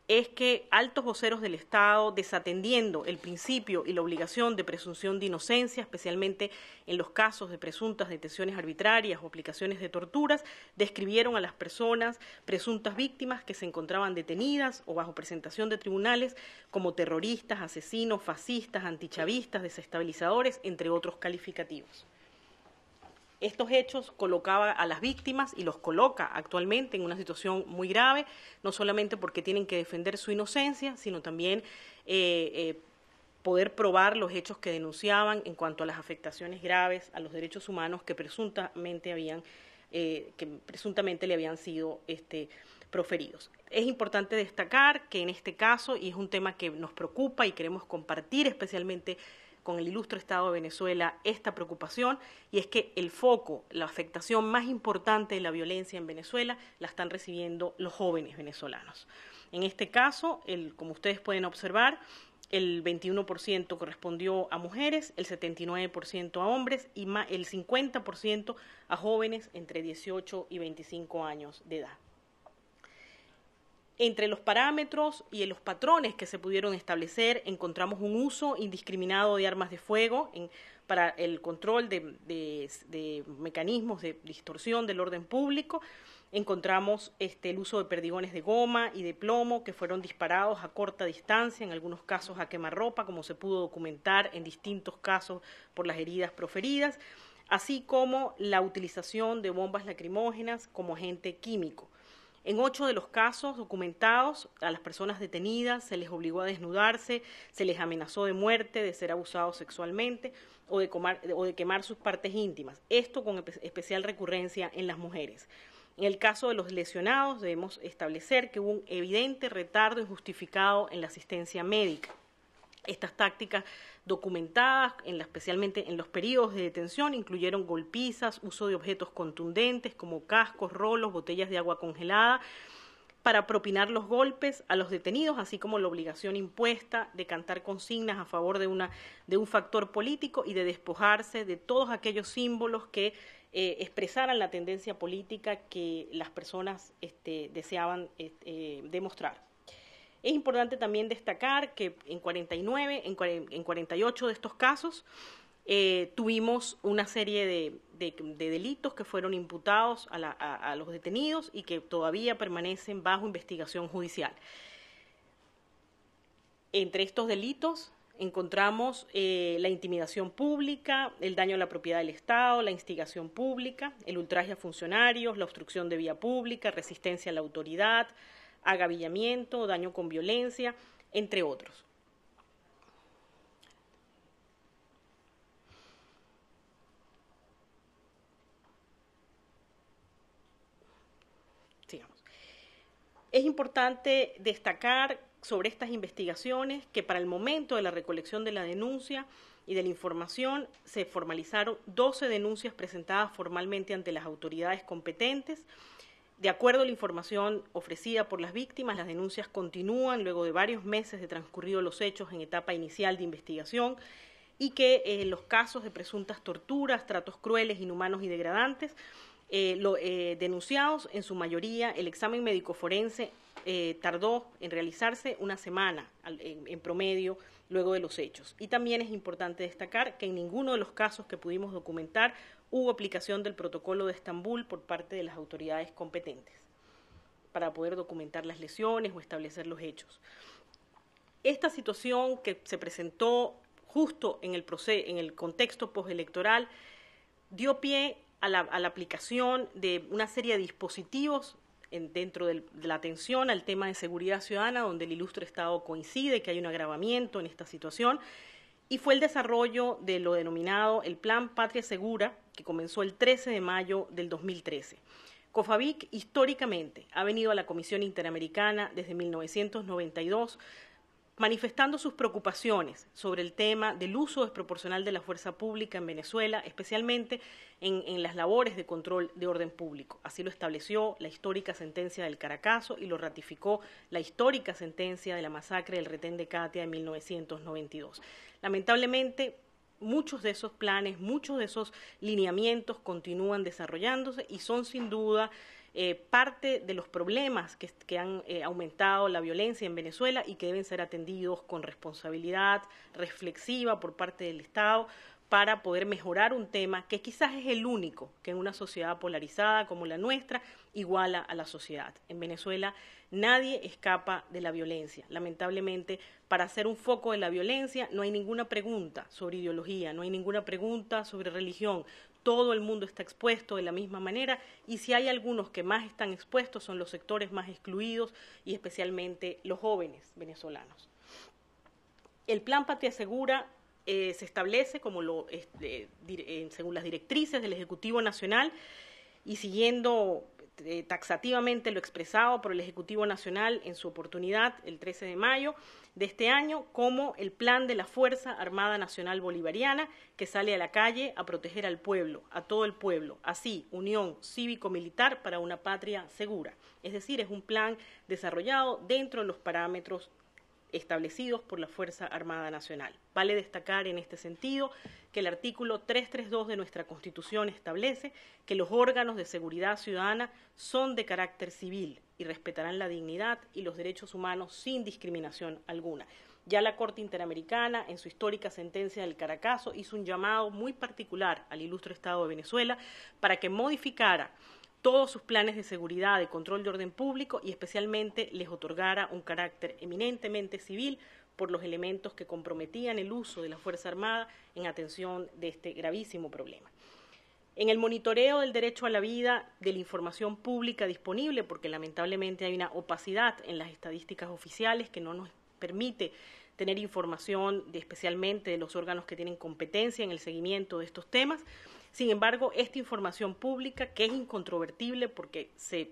es que altos voceros del Estado, desatendiendo el principio y la obligación de presunción de inocencia, especialmente en los casos de presuntas detenciones arbitrarias o aplicaciones de torturas, describieron a las personas presuntas víctimas que se encontraban detenidas o bajo presentación de tribunales como terroristas, asesinos, fascistas, antichavistas, desestabilizadores, entre otros calificativos estos hechos colocaba a las víctimas y los coloca actualmente en una situación muy grave, no solamente porque tienen que defender su inocencia, sino también eh, eh, poder probar los hechos que denunciaban en cuanto a las afectaciones graves a los derechos humanos que presuntamente habían eh, presuntamente le habían sido este, proferidos. Es importante destacar que en este caso, y es un tema que nos preocupa y queremos compartir especialmente con el ilustre Estado de Venezuela esta preocupación y es que el foco, la afectación más importante de la violencia en Venezuela la están recibiendo los jóvenes venezolanos. En este caso, como ustedes pueden observar, el 21% correspondió a mujeres, el 79% a hombres y el 50% a jóvenes entre 18 y 25 años de edad. Entre los parámetros y los patrones que se pudieron establecer, encontramos un uso indiscriminado de armas de fuego para el control de, mecanismos de distorsión del orden público. Encontramos este, el uso de perdigones de goma y de plomo que fueron disparados a corta distancia, en algunos casos a quemarropa, como se pudo documentar en distintos casos por las heridas proferidas, así como la utilización de bombas lacrimógenas como agente químico. En ocho de los casos documentados, a las personas detenidas se les obligó a desnudarse, se les amenazó de muerte, de ser abusados sexualmente o de, o de quemar sus partes íntimas. Esto con especial recurrencia en las mujeres. En el caso de los lesionados, debemos establecer que hubo un evidente retardo injustificado en la asistencia médica. Estas tácticas documentadas, especialmente en los periodos de detención, incluyeron golpizas, uso de objetos contundentes como cascos, rolos, botellas de agua congelada, para propinar los golpes a los detenidos, así como la obligación impuesta de cantar consignas a favor de, una, de un factor político y de despojarse de todos aquellos símbolos que eh, expresaran la tendencia política que las personas este, deseaban eh, eh, demostrar. Es importante también destacar que en 49, en, 48 de estos casos, eh, tuvimos una serie de, delitos que fueron imputados a, los detenidos y que todavía permanecen bajo investigación judicial. Entre estos delitos encontramos eh, la intimidación pública, el daño a la propiedad del Estado, la instigación pública, el ultraje a funcionarios, la obstrucción de vía pública, resistencia a la autoridad, agavillamiento, daño con violencia, entre otros. Sigamos. Es importante destacar sobre estas investigaciones que para el momento de la recolección de la denuncia y de la información se formalizaron 12 denuncias presentadas formalmente ante las autoridades competentes de acuerdo a la información ofrecida por las víctimas, las denuncias continúan luego de varios meses de transcurrido los hechos en etapa inicial de investigación y que eh, los casos de presuntas torturas, tratos crueles, inhumanos y degradantes eh, eh, denunciados, en su mayoría el examen médico forense tardó en realizarse una semana en promedio luego de los hechos. Y también es importante destacar que en ninguno de los casos que pudimos documentar hubo aplicación del protocolo de Estambul por parte de las autoridades competentes para poder documentar las lesiones o establecer los hechos. Esta situación que se presentó justo en el, proceso, en el contexto postelectoral dio pie a la, aplicación de una serie de dispositivos dentro de la atención al tema de seguridad ciudadana, donde el ilustre Estado coincide que hay un agravamiento en esta situación y fue el desarrollo de lo denominado el Plan Patria Segura, que comenzó el 13 de mayo del 2013. COFAVIC históricamente ha venido a la Comisión Interamericana desde 1992 manifestando sus preocupaciones sobre el tema del uso desproporcional de la fuerza pública en Venezuela, especialmente en, las labores de control de orden público. Así lo estableció la histórica sentencia del Caracaso y lo ratificó la histórica sentencia de la masacre del retén de Catia en 1992. Lamentablemente, muchos de esos planes, muchos de esos lineamientos continúan desarrollándose y son sin duda eh, parte de los problemas que, han eh, aumentado la violencia en Venezuela y que deben ser atendidos con responsabilidad reflexiva por parte del Estado para poder mejorar un tema que quizás es el único que en una sociedad polarizada como la nuestra iguala a la sociedad. En Venezuela nadie escapa de la violencia. Lamentablemente, para hacer un foco de la violencia no hay ninguna pregunta sobre ideología, no hay ninguna pregunta sobre religión, todo el mundo está expuesto de la misma manera y si hay algunos que más están expuestos son los sectores más excluidos y especialmente los jóvenes venezolanos. El Plan Patria Segura eh, se establece como este, eh, según las directrices del Ejecutivo Nacional y siguiendo eh, taxativamente lo expresado por el Ejecutivo Nacional en su oportunidad el 13 de mayo de este año como el plan de la Fuerza Armada Nacional Bolivariana que sale a la calle a proteger al pueblo, a todo el pueblo. Así, unión cívico-militar para una patria segura. Es decir, es un plan desarrollado dentro de los parámetros establecidos por la Fuerza Armada Nacional. Vale destacar en este sentido que el artículo 332 de nuestra Constitución establece que los órganos de seguridad ciudadana son de carácter civil y respetarán la dignidad y los derechos humanos sin discriminación alguna. Ya la Corte Interamericana, en su histórica sentencia del Caracazo, hizo un llamado muy particular al ilustre Estado de Venezuela para que modificara todos sus planes de seguridad, de control de orden público y especialmente les otorgara un carácter eminentemente civil por los elementos que comprometían el uso de la Fuerza Armada en atención de este gravísimo problema. En el monitoreo del derecho a la vida, de la información pública disponible, porque lamentablemente hay una opacidad en las estadísticas oficiales que no nos permite tener información especialmente de los órganos que tienen competencia en el seguimiento de estos temas, sin embargo, esta información pública, que es incontrovertible porque se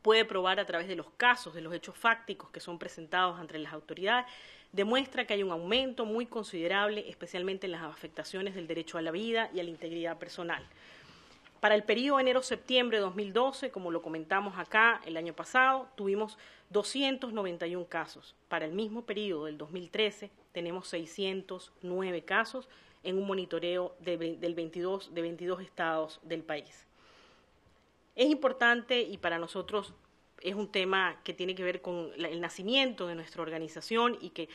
puede probar a través de los casos, de los hechos fácticos que son presentados ante las autoridades, demuestra que hay un aumento muy considerable, especialmente en las afectaciones del derecho a la vida y a la integridad personal. Para el periodo enero-septiembre de 2012, como lo comentamos acá el año pasado, tuvimos 291 casos. Para el mismo periodo del 2013 tenemos 609 casos en un monitoreo de, del 22, de 22 estados del país. Es importante y para nosotros es un tema que tiene que ver con el nacimiento de nuestra organización y que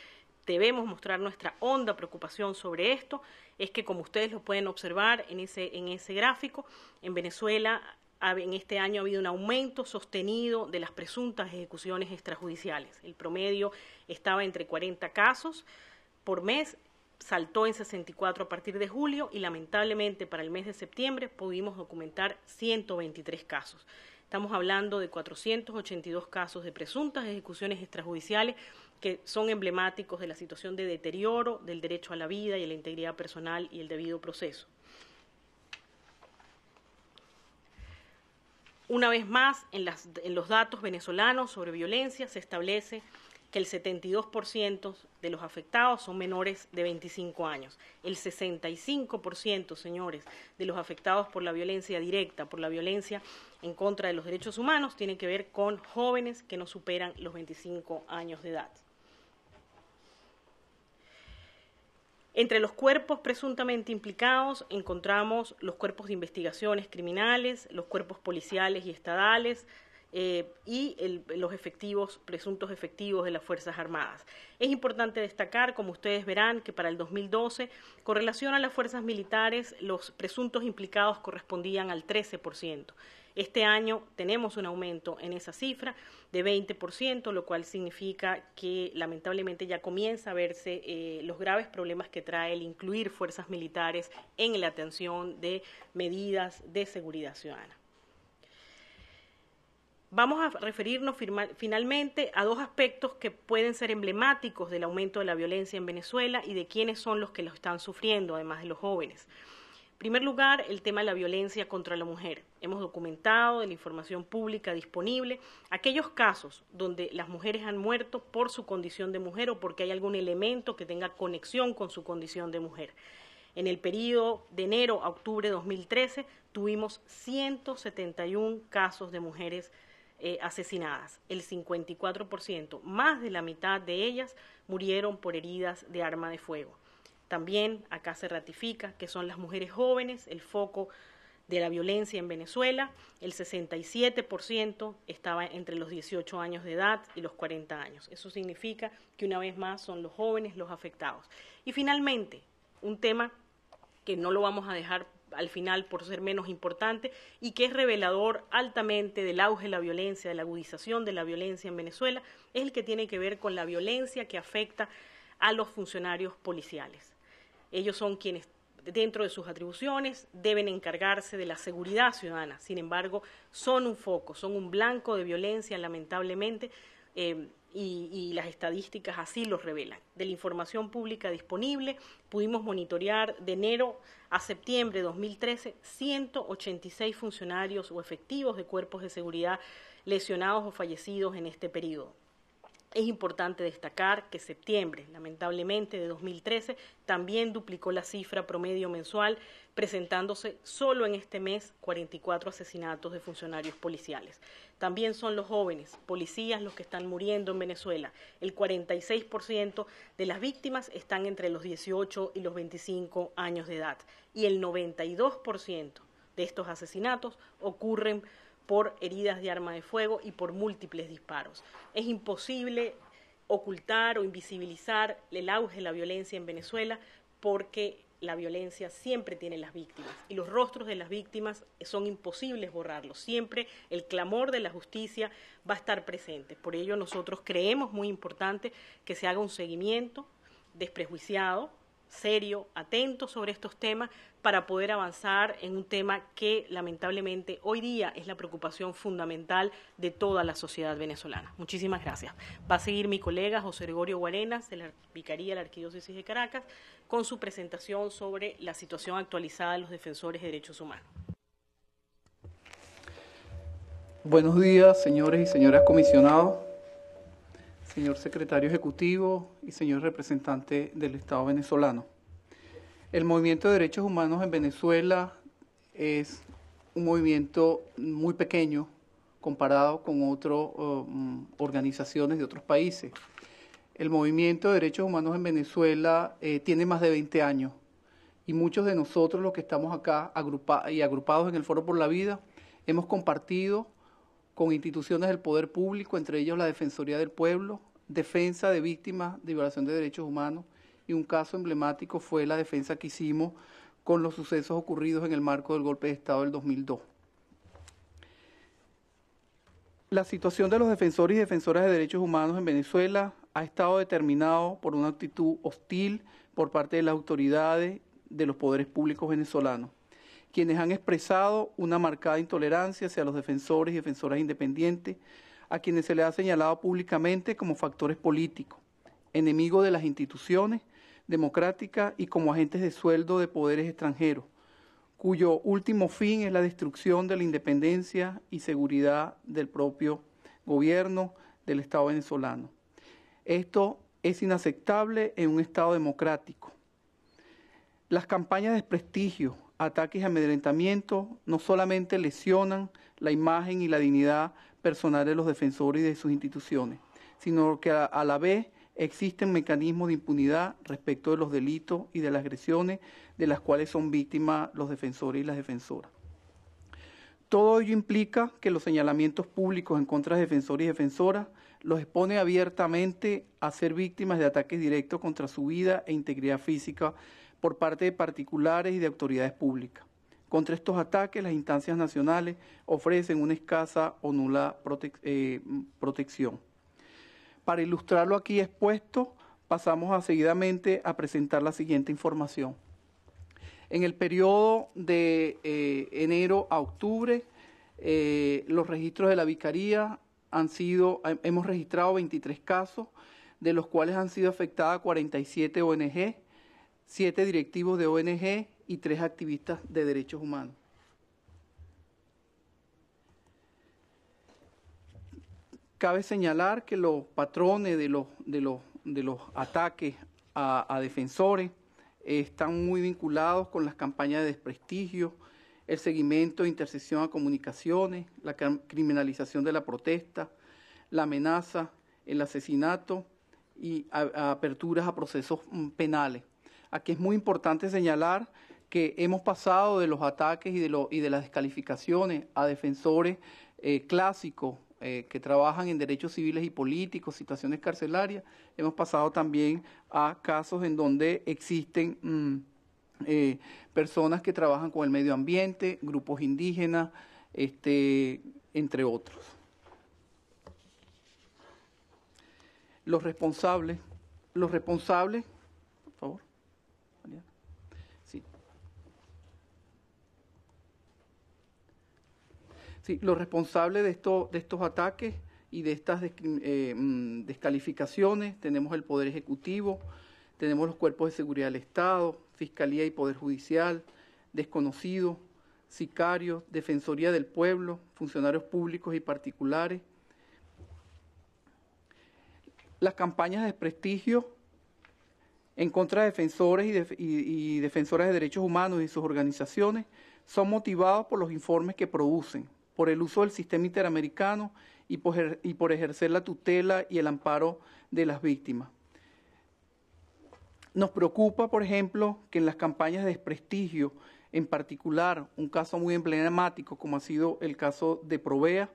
debemos mostrar nuestra honda preocupación sobre esto, es que como ustedes lo pueden observar en ese, en ese gráfico, en Venezuela en este año ha habido un aumento sostenido de las presuntas ejecuciones extrajudiciales. El promedio estaba entre 40 casos por mes saltó en 64 a partir de julio y lamentablemente para el mes de septiembre pudimos documentar 123 casos. Estamos hablando de 482 casos de presuntas ejecuciones extrajudiciales que son emblemáticos de la situación de deterioro del derecho a la vida y a la integridad personal y el debido proceso. Una vez más, en, en los datos venezolanos sobre violencia se establece que el 72% de los afectados son menores de 25 años. El 65%, señores, de los afectados por la violencia directa, por la violencia en contra de los derechos humanos, tiene que ver con jóvenes que no superan los 25 años de edad. Entre los cuerpos presuntamente implicados encontramos los cuerpos de investigaciones criminales, los cuerpos policiales y estadales, eh, y los efectivos, presuntos efectivos de las Fuerzas Armadas. Es importante destacar, como ustedes verán, que para el 2012, con relación a las fuerzas militares, los presuntos implicados correspondían al 13%. Este año tenemos un aumento en esa cifra de 20%, lo cual significa que lamentablemente ya comienza a verse eh, los graves problemas que trae el incluir fuerzas militares en la atención de medidas de seguridad ciudadana. Vamos a referirnos finalmente a dos aspectos que pueden ser emblemáticos del aumento de la violencia en Venezuela y de quiénes son los que lo están sufriendo, además de los jóvenes. En primer lugar, el tema de la violencia contra la mujer. Hemos documentado de la información pública disponible aquellos casos donde las mujeres han muerto por su condición de mujer o porque hay algún elemento que tenga conexión con su condición de mujer. En el periodo de enero a octubre de 2013 tuvimos 171 casos de mujeres eh, asesinadas, el 54%, más de la mitad de ellas murieron por heridas de arma de fuego. También acá se ratifica que son las mujeres jóvenes el foco de la violencia en Venezuela, el 67% estaba entre los 18 años de edad y los 40 años. Eso significa que una vez más son los jóvenes los afectados. Y finalmente, un tema que no lo vamos a dejar al final por ser menos importante y que es revelador altamente del auge de la violencia, de la agudización de la violencia en Venezuela, es el que tiene que ver con la violencia que afecta a los funcionarios policiales. Ellos son quienes dentro de sus atribuciones deben encargarse de la seguridad ciudadana. Sin embargo, son un foco, son un blanco de violencia, lamentablemente. Eh, y, las estadísticas así los revelan. De la información pública disponible, pudimos monitorear de enero a septiembre de 2013 186 funcionarios o efectivos de cuerpos de seguridad lesionados o fallecidos en este periodo. Es importante destacar que septiembre, lamentablemente, de 2013 también duplicó la cifra promedio mensual, presentándose solo en este mes 44 asesinatos de funcionarios policiales. También son los jóvenes policías los que están muriendo en Venezuela. El 46% de las víctimas están entre los 18 y los 25 años de edad y el 92% de estos asesinatos ocurren por heridas de arma de fuego y por múltiples disparos. Es imposible ocultar o invisibilizar el auge de la violencia en Venezuela porque la violencia siempre tiene las víctimas y los rostros de las víctimas son imposibles borrarlos. Siempre el clamor de la justicia va a estar presente. Por ello nosotros creemos muy importante que se haga un seguimiento desprejuiciado serio, atento sobre estos temas para poder avanzar en un tema que lamentablemente hoy día es la preocupación fundamental de toda la sociedad venezolana. Muchísimas gracias. Va a seguir mi colega José Gregorio Guarenas de la Vicaría de la Arquidiócesis de Caracas con su presentación sobre la situación actualizada de los defensores de derechos humanos. Buenos días, señores y señoras comisionados señor secretario ejecutivo y señor representante del Estado venezolano. El movimiento de derechos humanos en Venezuela es un movimiento muy pequeño comparado con otras eh, mm, organizaciones de otros países. El movimiento de derechos humanos en Venezuela eh, tiene más de 20 años y muchos de nosotros los que estamos acá y agrupados en el Foro por la Vida hemos compartido con instituciones del poder público, entre ellos la Defensoría del Pueblo, defensa de víctimas de violación de derechos humanos, y un caso emblemático fue la defensa que hicimos con los sucesos ocurridos en el marco del golpe de Estado del 2002. La situación de los defensores y defensoras de derechos humanos en Venezuela ha estado determinado por una actitud hostil por parte de las autoridades de los poderes públicos venezolanos quienes han expresado una marcada intolerancia hacia los defensores y defensoras independientes, a quienes se les ha señalado públicamente como factores políticos, enemigos de las instituciones democráticas y como agentes de sueldo de poderes extranjeros, cuyo último fin es la destrucción de la independencia y seguridad del propio gobierno del Estado venezolano. Esto es inaceptable en un Estado democrático. Las campañas de desprestigio ataques y amedrentamiento no solamente lesionan la imagen y la dignidad personal de los defensores y de sus instituciones, sino que a, la vez existen mecanismos de impunidad respecto de los delitos y de las agresiones de las cuales son víctimas los defensores y las defensoras. Todo ello implica que los señalamientos públicos en contra de defensores y defensoras los expone abiertamente a ser víctimas de ataques directos contra su vida e integridad física por parte de particulares y de autoridades públicas. Contra estos ataques, las instancias nacionales ofrecen una escasa o nula eh, protección. Para ilustrarlo aquí expuesto, pasamos a seguidamente a presentar la siguiente información. En el periodo de eh, enero a octubre, eh, los registros de la vicaría han sido, hemos registrado 23 casos, de los cuales han sido afectadas 47 ONG, siete directivos de ONG y tres activistas de derechos humanos. Cabe señalar que los patrones de los, de de los ataques a, defensores están muy vinculados con las campañas de desprestigio, el seguimiento e intercesión a comunicaciones, la criminalización de la protesta, la amenaza, el asesinato y aperturas a procesos mm, penales. Aquí es muy importante señalar que hemos pasado de los ataques y de, las descalificaciones a defensores eh, clásicos eh, que trabajan en derechos civiles y políticos, situaciones carcelarias, hemos pasado también a casos en donde existen mm, eh, personas que trabajan con el medio ambiente, grupos indígenas, este, entre otros. Los responsables, los responsables los responsables de, estos ataques y de estas eh, mm, descalificaciones tenemos el Poder Ejecutivo, tenemos los cuerpos de seguridad del Estado, Fiscalía y Poder Judicial, desconocidos, sicarios, Defensoría del Pueblo, funcionarios públicos y particulares. Las campañas de prestigio en contra de defensores y, y defensoras de derechos humanos y sus organizaciones son motivados por los informes que producen, por el uso del sistema interamericano y por, ejercer la tutela y el amparo de las víctimas. Nos preocupa, por ejemplo, que en las campañas de desprestigio, en particular un caso muy emblemático como ha sido el caso de Provea,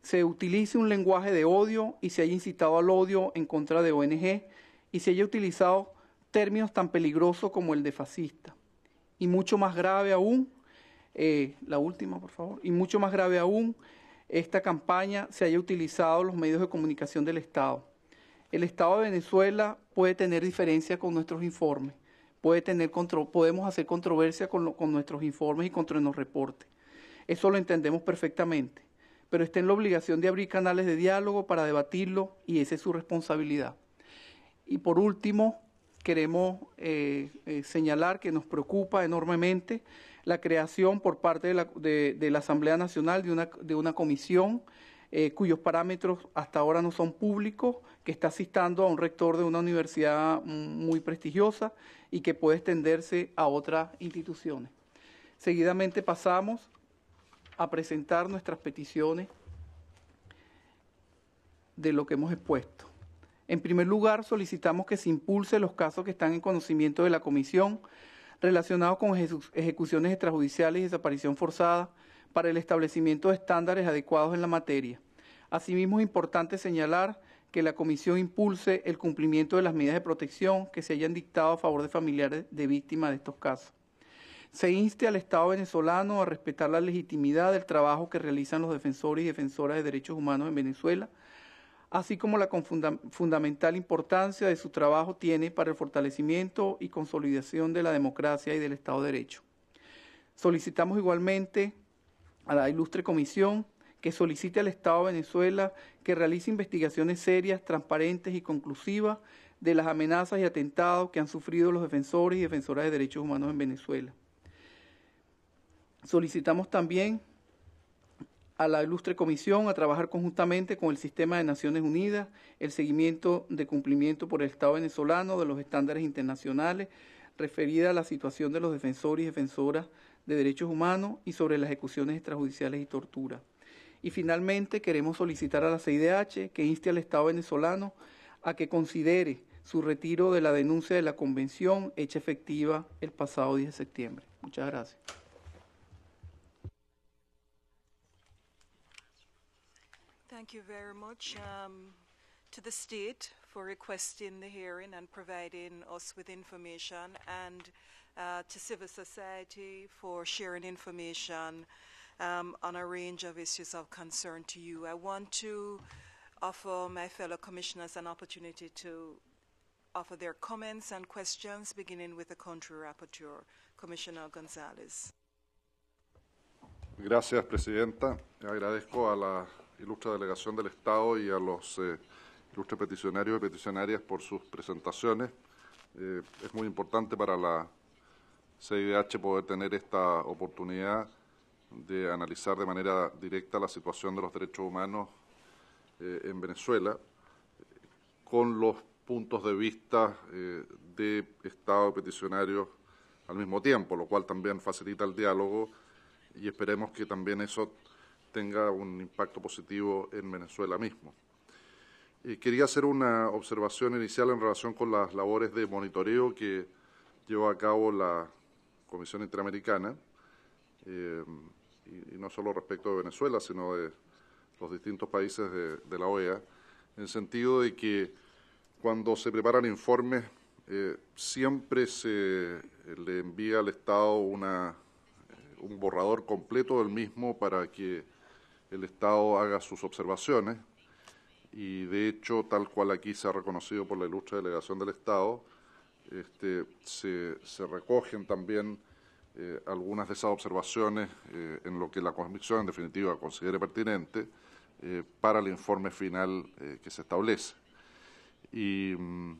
se utilice un lenguaje de odio y se haya incitado al odio en contra de ONG y se haya utilizado términos tan peligrosos como el de fascista. Y mucho más grave aún, eh, la última, por favor, y mucho más grave aún, esta campaña se haya utilizado los medios de comunicación del Estado. El Estado de Venezuela puede tener diferencias con nuestros informes, puede tener podemos hacer controversia con, nuestros informes y contra nuestros reportes. Eso lo entendemos perfectamente, pero está en la obligación de abrir canales de diálogo para debatirlo y esa es su responsabilidad. Y por último, queremos eh, eh, señalar que nos preocupa enormemente la creación por parte de la, Asamblea Nacional de una, comisión eh, cuyos parámetros hasta ahora no son públicos, que está asistando a un rector de una universidad muy prestigiosa y que puede extenderse a otras instituciones. Seguidamente pasamos a presentar nuestras peticiones de lo que hemos expuesto. En primer lugar, solicitamos que se impulse los casos que están en conocimiento de la Comisión relacionados con ejecuciones extrajudiciales y desaparición forzada para el establecimiento de estándares adecuados en la materia. Asimismo, es importante señalar que la Comisión impulse el cumplimiento de las medidas de protección que se hayan dictado a favor de familiares de víctimas de estos casos. Se inste al Estado venezolano a respetar la legitimidad del trabajo que realizan los defensores y defensoras de derechos humanos en Venezuela, así como la fundamental importancia de su trabajo tiene para el fortalecimiento y consolidación de la democracia y del Estado de Derecho. Solicitamos igualmente a la ilustre comisión que solicite al Estado de Venezuela que realice investigaciones serias, transparentes y conclusivas de las amenazas y atentados que han sufrido los defensores y defensoras de derechos humanos en Venezuela. Solicitamos también a la ilustre comisión a trabajar conjuntamente con el sistema de Naciones Unidas, el seguimiento de cumplimiento por el Estado venezolano de los estándares internacionales referida a la situación de los defensores y defensoras de derechos humanos y sobre las ejecuciones extrajudiciales y tortura. Y finalmente queremos solicitar a la CIDH que inste al Estado venezolano a que considere su retiro de la denuncia de la convención hecha efectiva el pasado 10 de septiembre. Muchas gracias. Thank you very much um, to the state for requesting the hearing and providing us with information, and uh, to civil society for sharing information um, on a range of issues of concern to you. I want to offer my fellow commissioners an opportunity to offer their comments and questions, beginning with the country rapporteur, Commissioner Gonzalez. Gracias, Presidenta. Agradezco a la ilustre delegación del Estado y a los eh, ilustres peticionarios y peticionarias por sus presentaciones. Eh, es muy importante para la CIDH poder tener esta oportunidad de analizar de manera directa la situación de los derechos humanos eh, en Venezuela con los puntos de vista de Estado y peticionarios al mismo tiempo, lo cual también facilita el diálogo y esperemos que también eso tenga un impacto positivo en Venezuela mismo. Eh, quería hacer una observación inicial en relación con las labores de monitoreo que lleva a cabo la Comisión Interamericana, eh, y, no solo respecto de Venezuela, sino de los distintos países de, la OEA, en el sentido de que cuando se preparan informes eh, siempre se le envía al Estado una, un borrador completo del mismo para que el Estado haga sus observaciones y de hecho, tal cual aquí se ha reconocido por la ilustre delegación del Estado, este, se, recogen también eh, algunas de esas observaciones eh, en lo que la Comisión, en definitiva, considere pertinente eh, para el informe final que se establece. Y mm,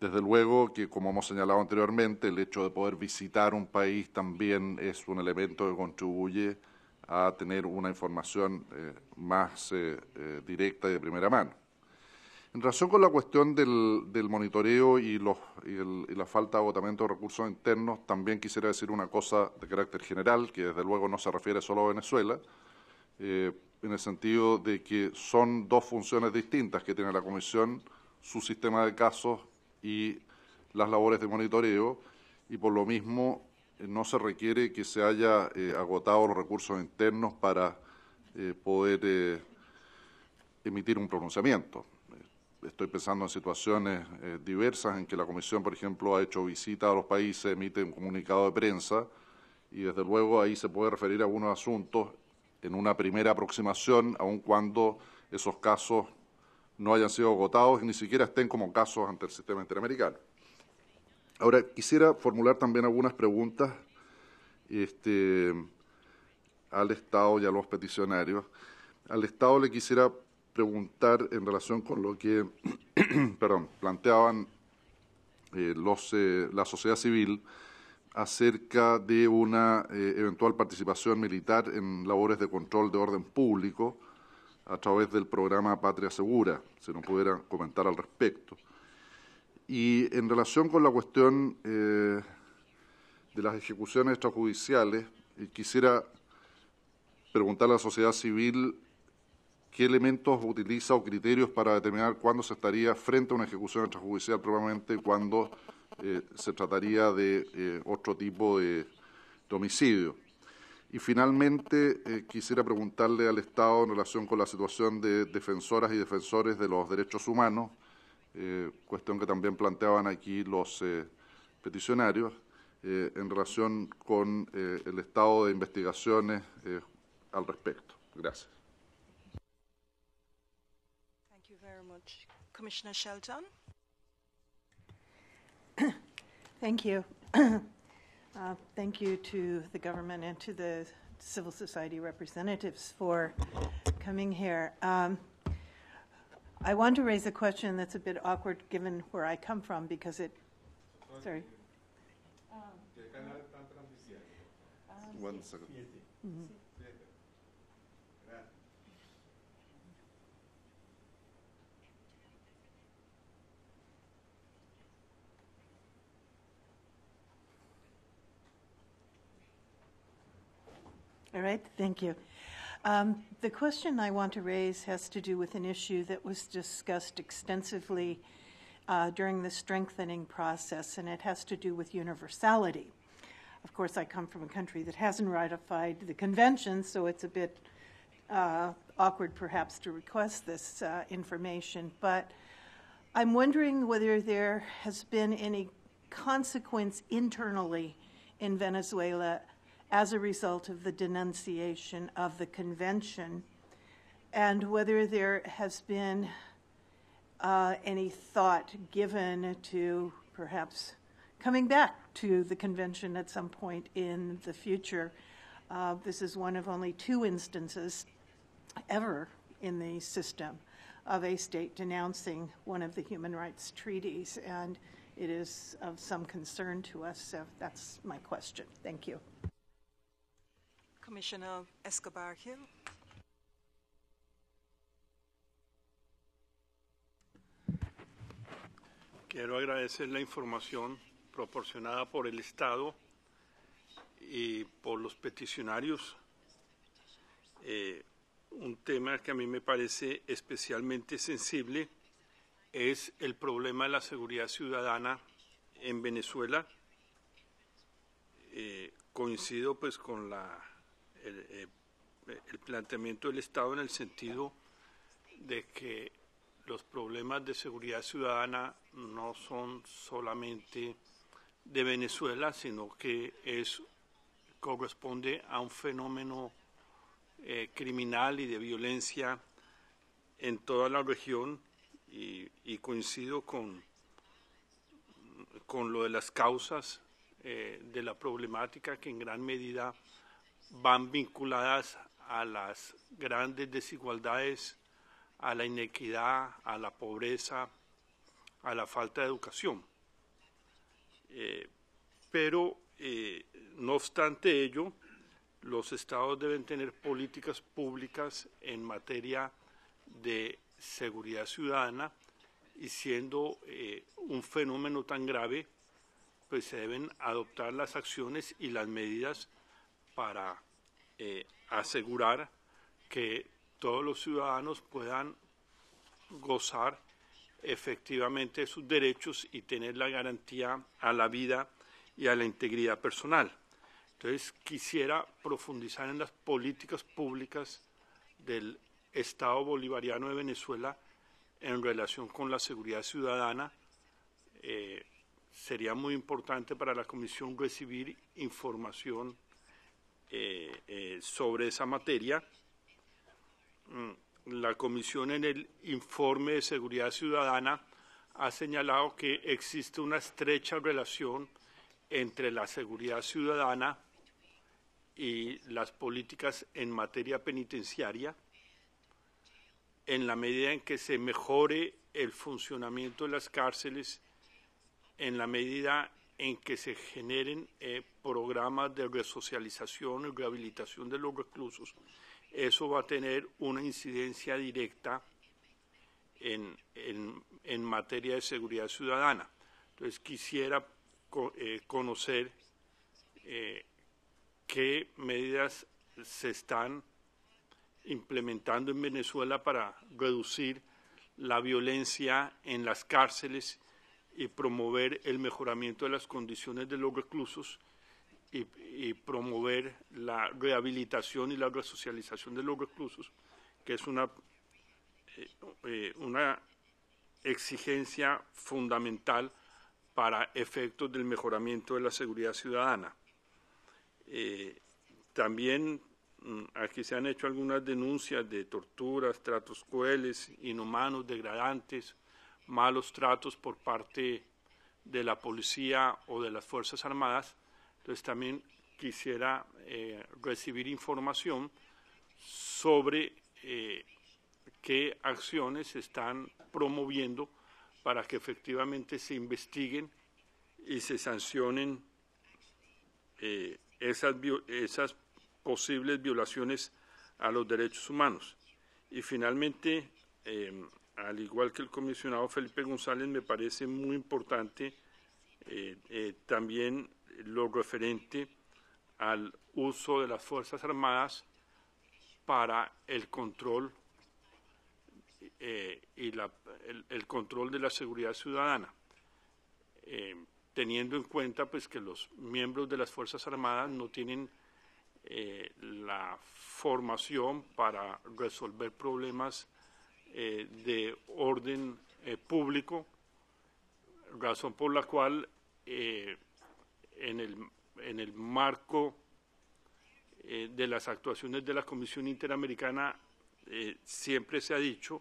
desde luego que, como hemos señalado anteriormente, el hecho de poder visitar un país también es un elemento que contribuye a tener una información eh, más eh, eh, directa y de primera mano. En relación con la cuestión del, monitoreo y, y, la falta de agotamiento de recursos internos, también quisiera decir una cosa de carácter general, que desde luego no se refiere solo a Venezuela, en el sentido de que son dos funciones distintas que tiene la Comisión, su sistema de casos y las labores de monitoreo, y por lo mismo no se requiere que se haya eh, agotado los recursos internos para eh, poder eh, emitir un pronunciamiento. Estoy pensando en situaciones diversas en que la Comisión, por ejemplo, ha hecho visita a los países, emite un comunicado de prensa y, desde luego, ahí se puede referir a algunos asuntos en una primera aproximación, aun cuando esos casos no hayan sido agotados y ni siquiera estén como casos ante el sistema interamericano. Ahora, quisiera formular también algunas preguntas este, al Estado y a los peticionarios. Al Estado le quisiera preguntar en relación con lo que perdón, planteaban eh, eh, la sociedad civil acerca de una eh, eventual participación militar en labores de control de orden público a través del programa Patria Segura, si nos pudieran comentar al respecto. Y en relación con la cuestión eh, de las ejecuciones extrajudiciales, eh, quisiera preguntar a la sociedad civil qué elementos utiliza o criterios para determinar cuándo se estaría frente a una ejecución extrajudicial probablemente cuando eh, se trataría de otro tipo de, homicidio. Y finalmente quisiera preguntarle al Estado en relación con la situación de defensoras y defensores de los derechos humanos, eh, cuestión que también planteaban aquí los eh, peticionarios, eh, en relación con el estado de investigaciones al respecto. Gracias. Thank you very much. Commissioner Shelton. Thank you. Uh, thank you to the government and to the civil society representatives for coming here. Um, I want to raise a question that's a bit awkward given where I come from because it, sorry. One um, second. Mm-hmm. All right, thank you. Um, the question I want to raise has to do with an issue that was discussed extensively uh, during the strengthening process, and it has to do with universality. Of course, I come from a country that hasn't ratified the convention, so it's a bit uh, awkward perhaps to request this uh, information, but I'm wondering whether there has been any consequence internally in Venezuela as a result of the denunciation of the convention, and whether there has been uh, any thought given to perhaps coming back to the convention at some point in the future. Uh, this is one of only two instances ever in the system of a state denouncing one of the human rights treaties, and it is of some concern to us. So that's my question. Thank you. comisionado Escobar Quiero agradecer la información proporcionada por el Estado y por los peticionarios. Eh, un tema que a mí me parece especialmente sensible es el problema de la seguridad ciudadana en Venezuela. Eh, coincido pues con la eh, el, planteamiento del Estado en el sentido de que los problemas de seguridad ciudadana no son solamente de Venezuela, sino que es corresponde a un fenómeno eh, criminal y de violencia en toda la región y, coincido con, con lo de las causas eh, de la problemática que en gran medida van vinculadas a las grandes desigualdades, a la inequidad, a la pobreza, a la falta de educación. Eh, pero, eh, no obstante ello, los estados deben tener políticas públicas en materia de seguridad ciudadana y siendo eh, un fenómeno tan grave, pues se deben adoptar las acciones y las medidas para eh, asegurar que todos los ciudadanos puedan gozar efectivamente de sus derechos y tener la garantía a la vida y a la integridad personal. Entonces, quisiera profundizar en las políticas públicas del Estado bolivariano de Venezuela en relación con la seguridad ciudadana. Eh, sería muy importante para la Comisión recibir información eh, eh, sobre esa materia. Mm, la Comisión en el informe de Seguridad Ciudadana ha señalado que existe una estrecha relación entre la seguridad ciudadana y las políticas en materia penitenciaria, en la medida en que se mejore el funcionamiento de las cárceles, en la medida en que se generen eh, programas de resocialización y rehabilitación de los reclusos, eso va a tener una incidencia directa en, materia de seguridad ciudadana. Entonces, quisiera eh, conocer eh, qué medidas se están implementando en Venezuela para reducir la violencia en las cárceles y promover el mejoramiento de las condiciones de los reclusos y, promover la rehabilitación y la resocialización de los reclusos, que es una, eh, eh, una exigencia fundamental para efectos del mejoramiento de la seguridad ciudadana. Eh, también mm, aquí se han hecho algunas denuncias de torturas, tratos crueles, inhumanos, degradantes, malos tratos por parte de la policía o de las Fuerzas Armadas. Entonces también quisiera eh, recibir información sobre eh, qué acciones se están promoviendo para que efectivamente se investiguen y se sancionen eh, esas, esas posibles violaciones a los derechos humanos. Y finalmente, al igual que el comisionado Felipe González, me parece muy importante eh, eh, también lo referente al uso de las Fuerzas Armadas para el control eh, y control de la seguridad ciudadana, teniendo en cuenta pues que los miembros de las Fuerzas Armadas no tienen la formación para resolver problemas eh, de orden eh, público, razón por la cual eh, en, el, en, el, marco de las actuaciones de la Comisión Interamericana siempre se ha dicho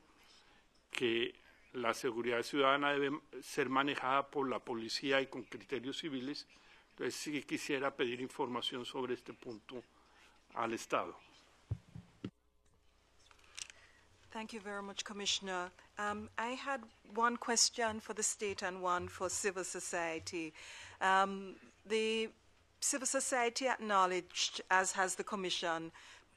que la seguridad ciudadana debe ser manejada por la policía y con criterios civiles. Entonces, sí quisiera pedir información sobre este punto al Estado. Thank you very much, Commissioner. Um, I had one question for the state and one for civil society. Um, the civil society acknowledged, as has the Commission,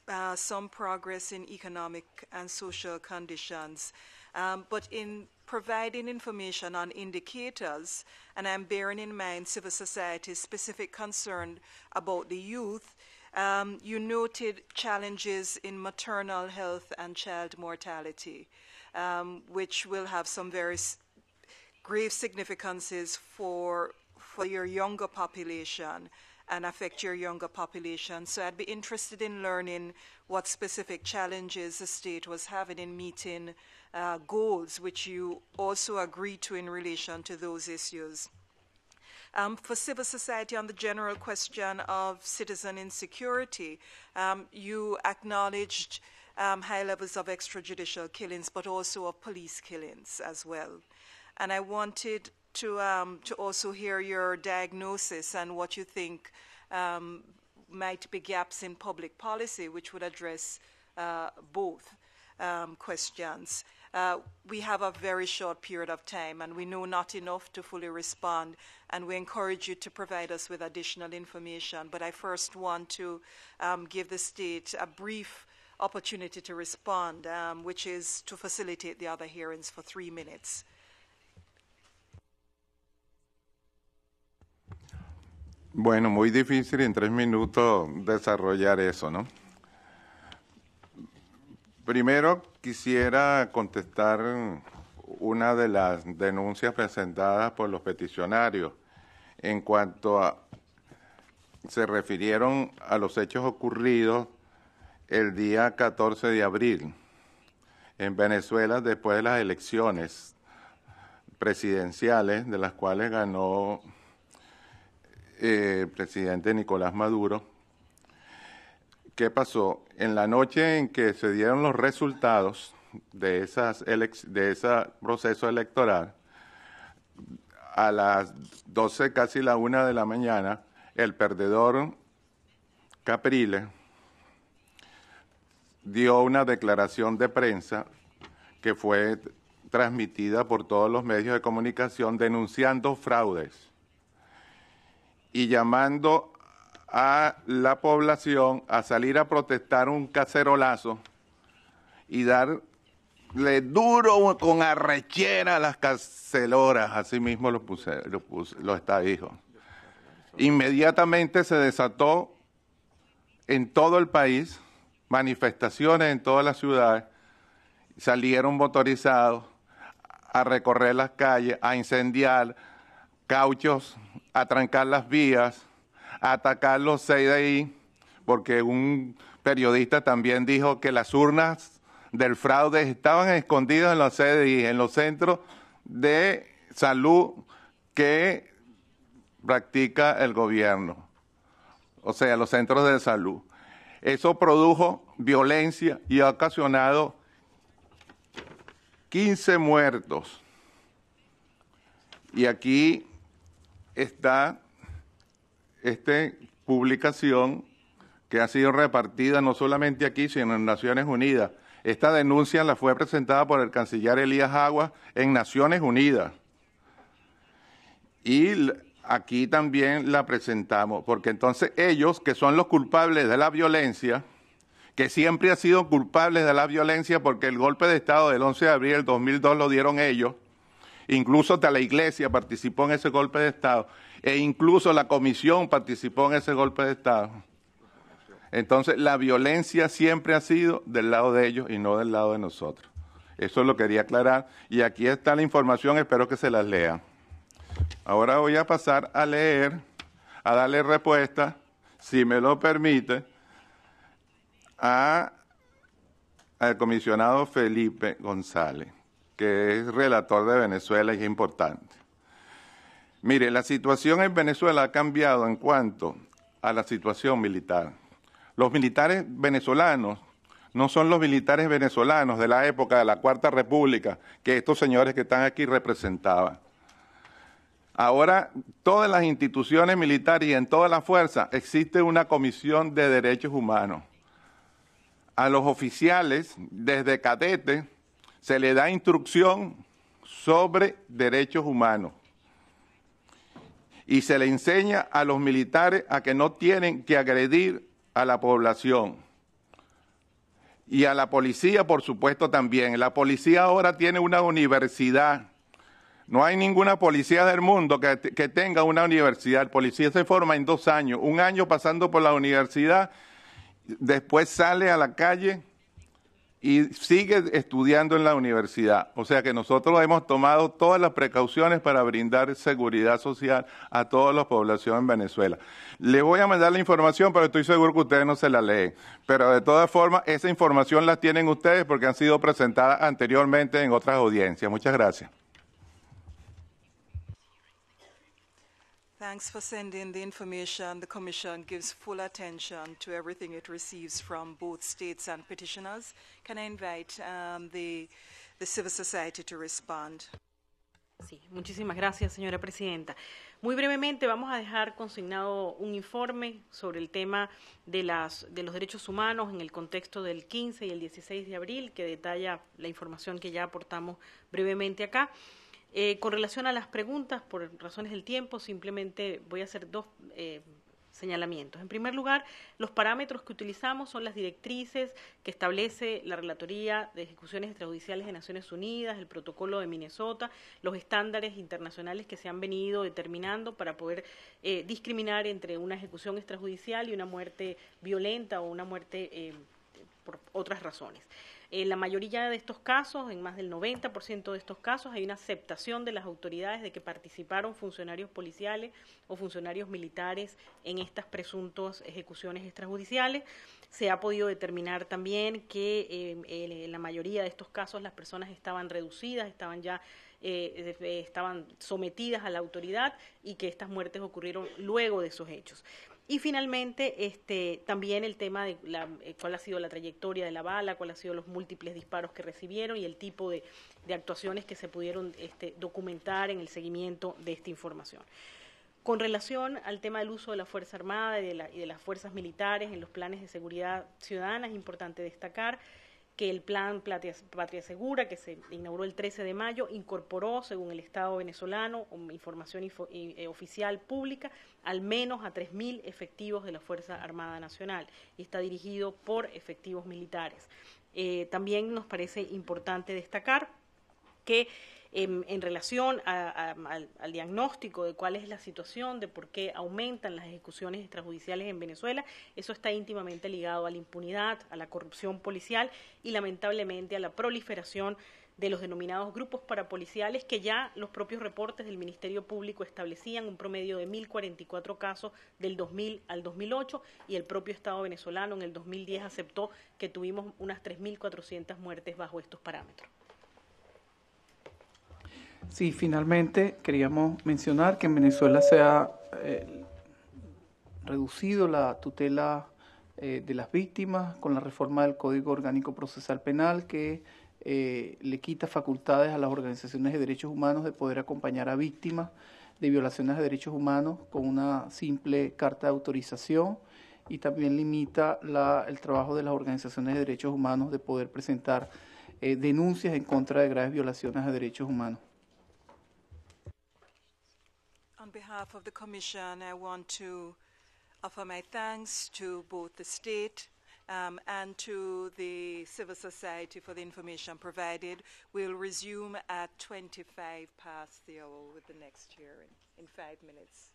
uh, some progress in economic and social conditions. Um, but in providing information on indicators, and I'm bearing in mind civil society's specific concern about the youth, um, you noted challenges in maternal health and child mortality, um, which will have some very grave significances for, for your younger population and affect your younger population. So I'd be interested in learning what specific challenges the state was having in meeting uh, goals, which you also agreed to in relation to those issues. Um, for civil society, on the general question of citizen insecurity, um, you acknowledged um, high levels of extrajudicial killings, but also of police killings as well. And I wanted to, um, to also hear your diagnosis and what you think um, might be gaps in public policy which would address uh, both um, questions uh, we have a very short period of time and we know not enough to fully respond. And we encourage you to provide us with additional information. But I first want to um, give the state a brief opportunity to respond, um, which is to facilitate the other hearings for three minutes. Bueno, muy difícil en tres minutos desarrollar eso, ¿no? Primero quisiera contestar una de las denuncias presentadas por los peticionarios en cuanto a se refirieron a los hechos ocurridos el día 14 de abril en Venezuela después de las elecciones presidenciales de las cuales ganó eh, el presidente Nicolás Maduro ¿Qué pasó? En la noche en que se dieron los resultados de, esas de ese proceso electoral, a las 12, casi la una de la mañana, el perdedor Capriles dio una declaración de prensa que fue transmitida por todos los medios de comunicación denunciando fraudes y llamando a la población a salir a protestar un cacerolazo y darle duro con arrechera a las carceloras, así mismo lo, puse, lo, puse, dijo. Inmediatamente se desató en todo el país manifestaciones en todas las ciudades, salieron motorizados a recorrer las calles, a incendiar cauchos, a trancar las vías atacar los CDI... porque un periodista también dijo que las urnas del fraude estaban escondidas en los CDI, en los centros de salud que practica el gobierno, o sea, los centros de salud. Eso produjo violencia y ha ocasionado 15 muertos. Y aquí está esta publicación que ha sido repartida no solamente aquí, sino en Naciones Unidas. Esta denuncia la fue presentada por el canciller Elías Aguas en Naciones Unidas. Y aquí también la presentamos, porque entonces ellos, que son los culpables de la violencia, que siempre han sido culpables de la violencia porque el golpe de Estado del 11 de abril del 2002 lo dieron ellos, incluso hasta la iglesia participó en ese golpe de Estado, e incluso la comisión participó en ese golpe de Estado. Entonces, la violencia siempre ha sido del lado de ellos y no del lado de nosotros. Eso lo quería aclarar y aquí está la información, espero que se las lea. Ahora voy a pasar a leer, a darle respuesta, si me lo permite, a, al comisionado Felipe González, que es relator de Venezuela y es importante. Mire, la situación en Venezuela ha cambiado en cuanto a la situación militar. Los militares venezolanos no son los militares venezolanos de la época de la Cuarta República que estos señores que están aquí representaban. Ahora, todas las instituciones militares y en todas las fuerzas existe una comisión de derechos humanos. A los oficiales, desde cadete, se le da instrucción sobre derechos humanos y se le enseña a los militares a que no tienen que agredir a la población. Y a la policía, por supuesto, también. La policía ahora tiene una universidad. No hay ninguna policía del mundo que, tenga una universidad. El policía se forma en dos años. Un año pasando por la universidad, después sale a la calle y sigue estudiando en la universidad. O sea que nosotros hemos tomado todas las precauciones para brindar seguridad social a toda la población en Venezuela. Les voy a mandar la información, pero estoy seguro que ustedes no se la leen. Pero de todas formas, esa información la tienen ustedes porque han sido presentadas anteriormente en otras audiencias. Muchas gracias. Thanks for sending the information. The Commission gives full attention to everything it receives from both states and petitioners. Can I invite um, the, the civil society to respond? Sí, muchísimas gracias, señora presidenta. Muy brevemente vamos a dejar consignado un informe sobre el tema de, las, de los derechos humanos en el contexto del 15 y el 16 de abril, que detalla la información que ya aportamos brevemente acá. Eh, con relación a las preguntas, por razones del tiempo, simplemente voy a hacer dos eh, señalamientos. En primer lugar, los parámetros que utilizamos son las directrices que establece la Relatoría de Ejecuciones Extrajudiciales de Naciones Unidas, el protocolo de Minnesota, los estándares internacionales que se han venido determinando para poder eh, discriminar entre una ejecución extrajudicial y una muerte violenta o una muerte por otras razones. En la mayoría de estos casos, en más del 90% de estos casos, hay una aceptación de las autoridades de que participaron funcionarios policiales o funcionarios militares en estas presuntas ejecuciones extrajudiciales. Se ha podido determinar también que eh, en la mayoría de estos casos las personas estaban reducidas, estaban ya eh, estaban sometidas a la autoridad y que estas muertes ocurrieron luego de esos hechos. Y finalmente, este, también el tema de eh, cuál ha sido la trayectoria de la bala, cuál ha sido los múltiples disparos que recibieron y el tipo de, actuaciones que se pudieron este, documentar en el seguimiento de esta información. Con relación al tema del uso de la Fuerza Armada y de, y de las fuerzas militares en los planes de seguridad ciudadana, es importante destacar que el plan Patria, Segura, que se inauguró el 13 de mayo, incorporó, según el Estado venezolano, um, información eh, oficial pública, al menos a 3.000 efectivos de la Fuerza Armada Nacional y está dirigido por efectivos militares. Eh, también nos parece importante destacar que en, relación al, al, diagnóstico de cuál es la situación, de por qué aumentan las ejecuciones extrajudiciales en Venezuela. Eso está íntimamente ligado a la impunidad, a la corrupción policial y lamentablemente a la proliferación de los denominados grupos parapoliciales que ya los propios reportes del Ministerio Público establecían un promedio de 1.044 casos del 2000 al 2008 y el propio Estado venezolano en el 2010 aceptó que tuvimos unas 3.400 muertes bajo estos parámetros. Sí, finalmente queríamos mencionar que en Venezuela se ha eh, reducido la tutela eh, de las víctimas con la reforma del Código Orgánico Procesal Penal que eh, le quita facultades a las organizaciones de derechos humanos de poder acompañar a víctimas de violaciones de derechos humanos con una simple carta de autorización y también limita el trabajo de las organizaciones de derechos humanos de poder presentar denuncias en contra de graves violaciones de derechos humanos. behalf of the Commission, I want to offer my thanks to both the state um, and to the civil society for the information provided. We'll resume at 25 past the hour with the next hearing in five minutes.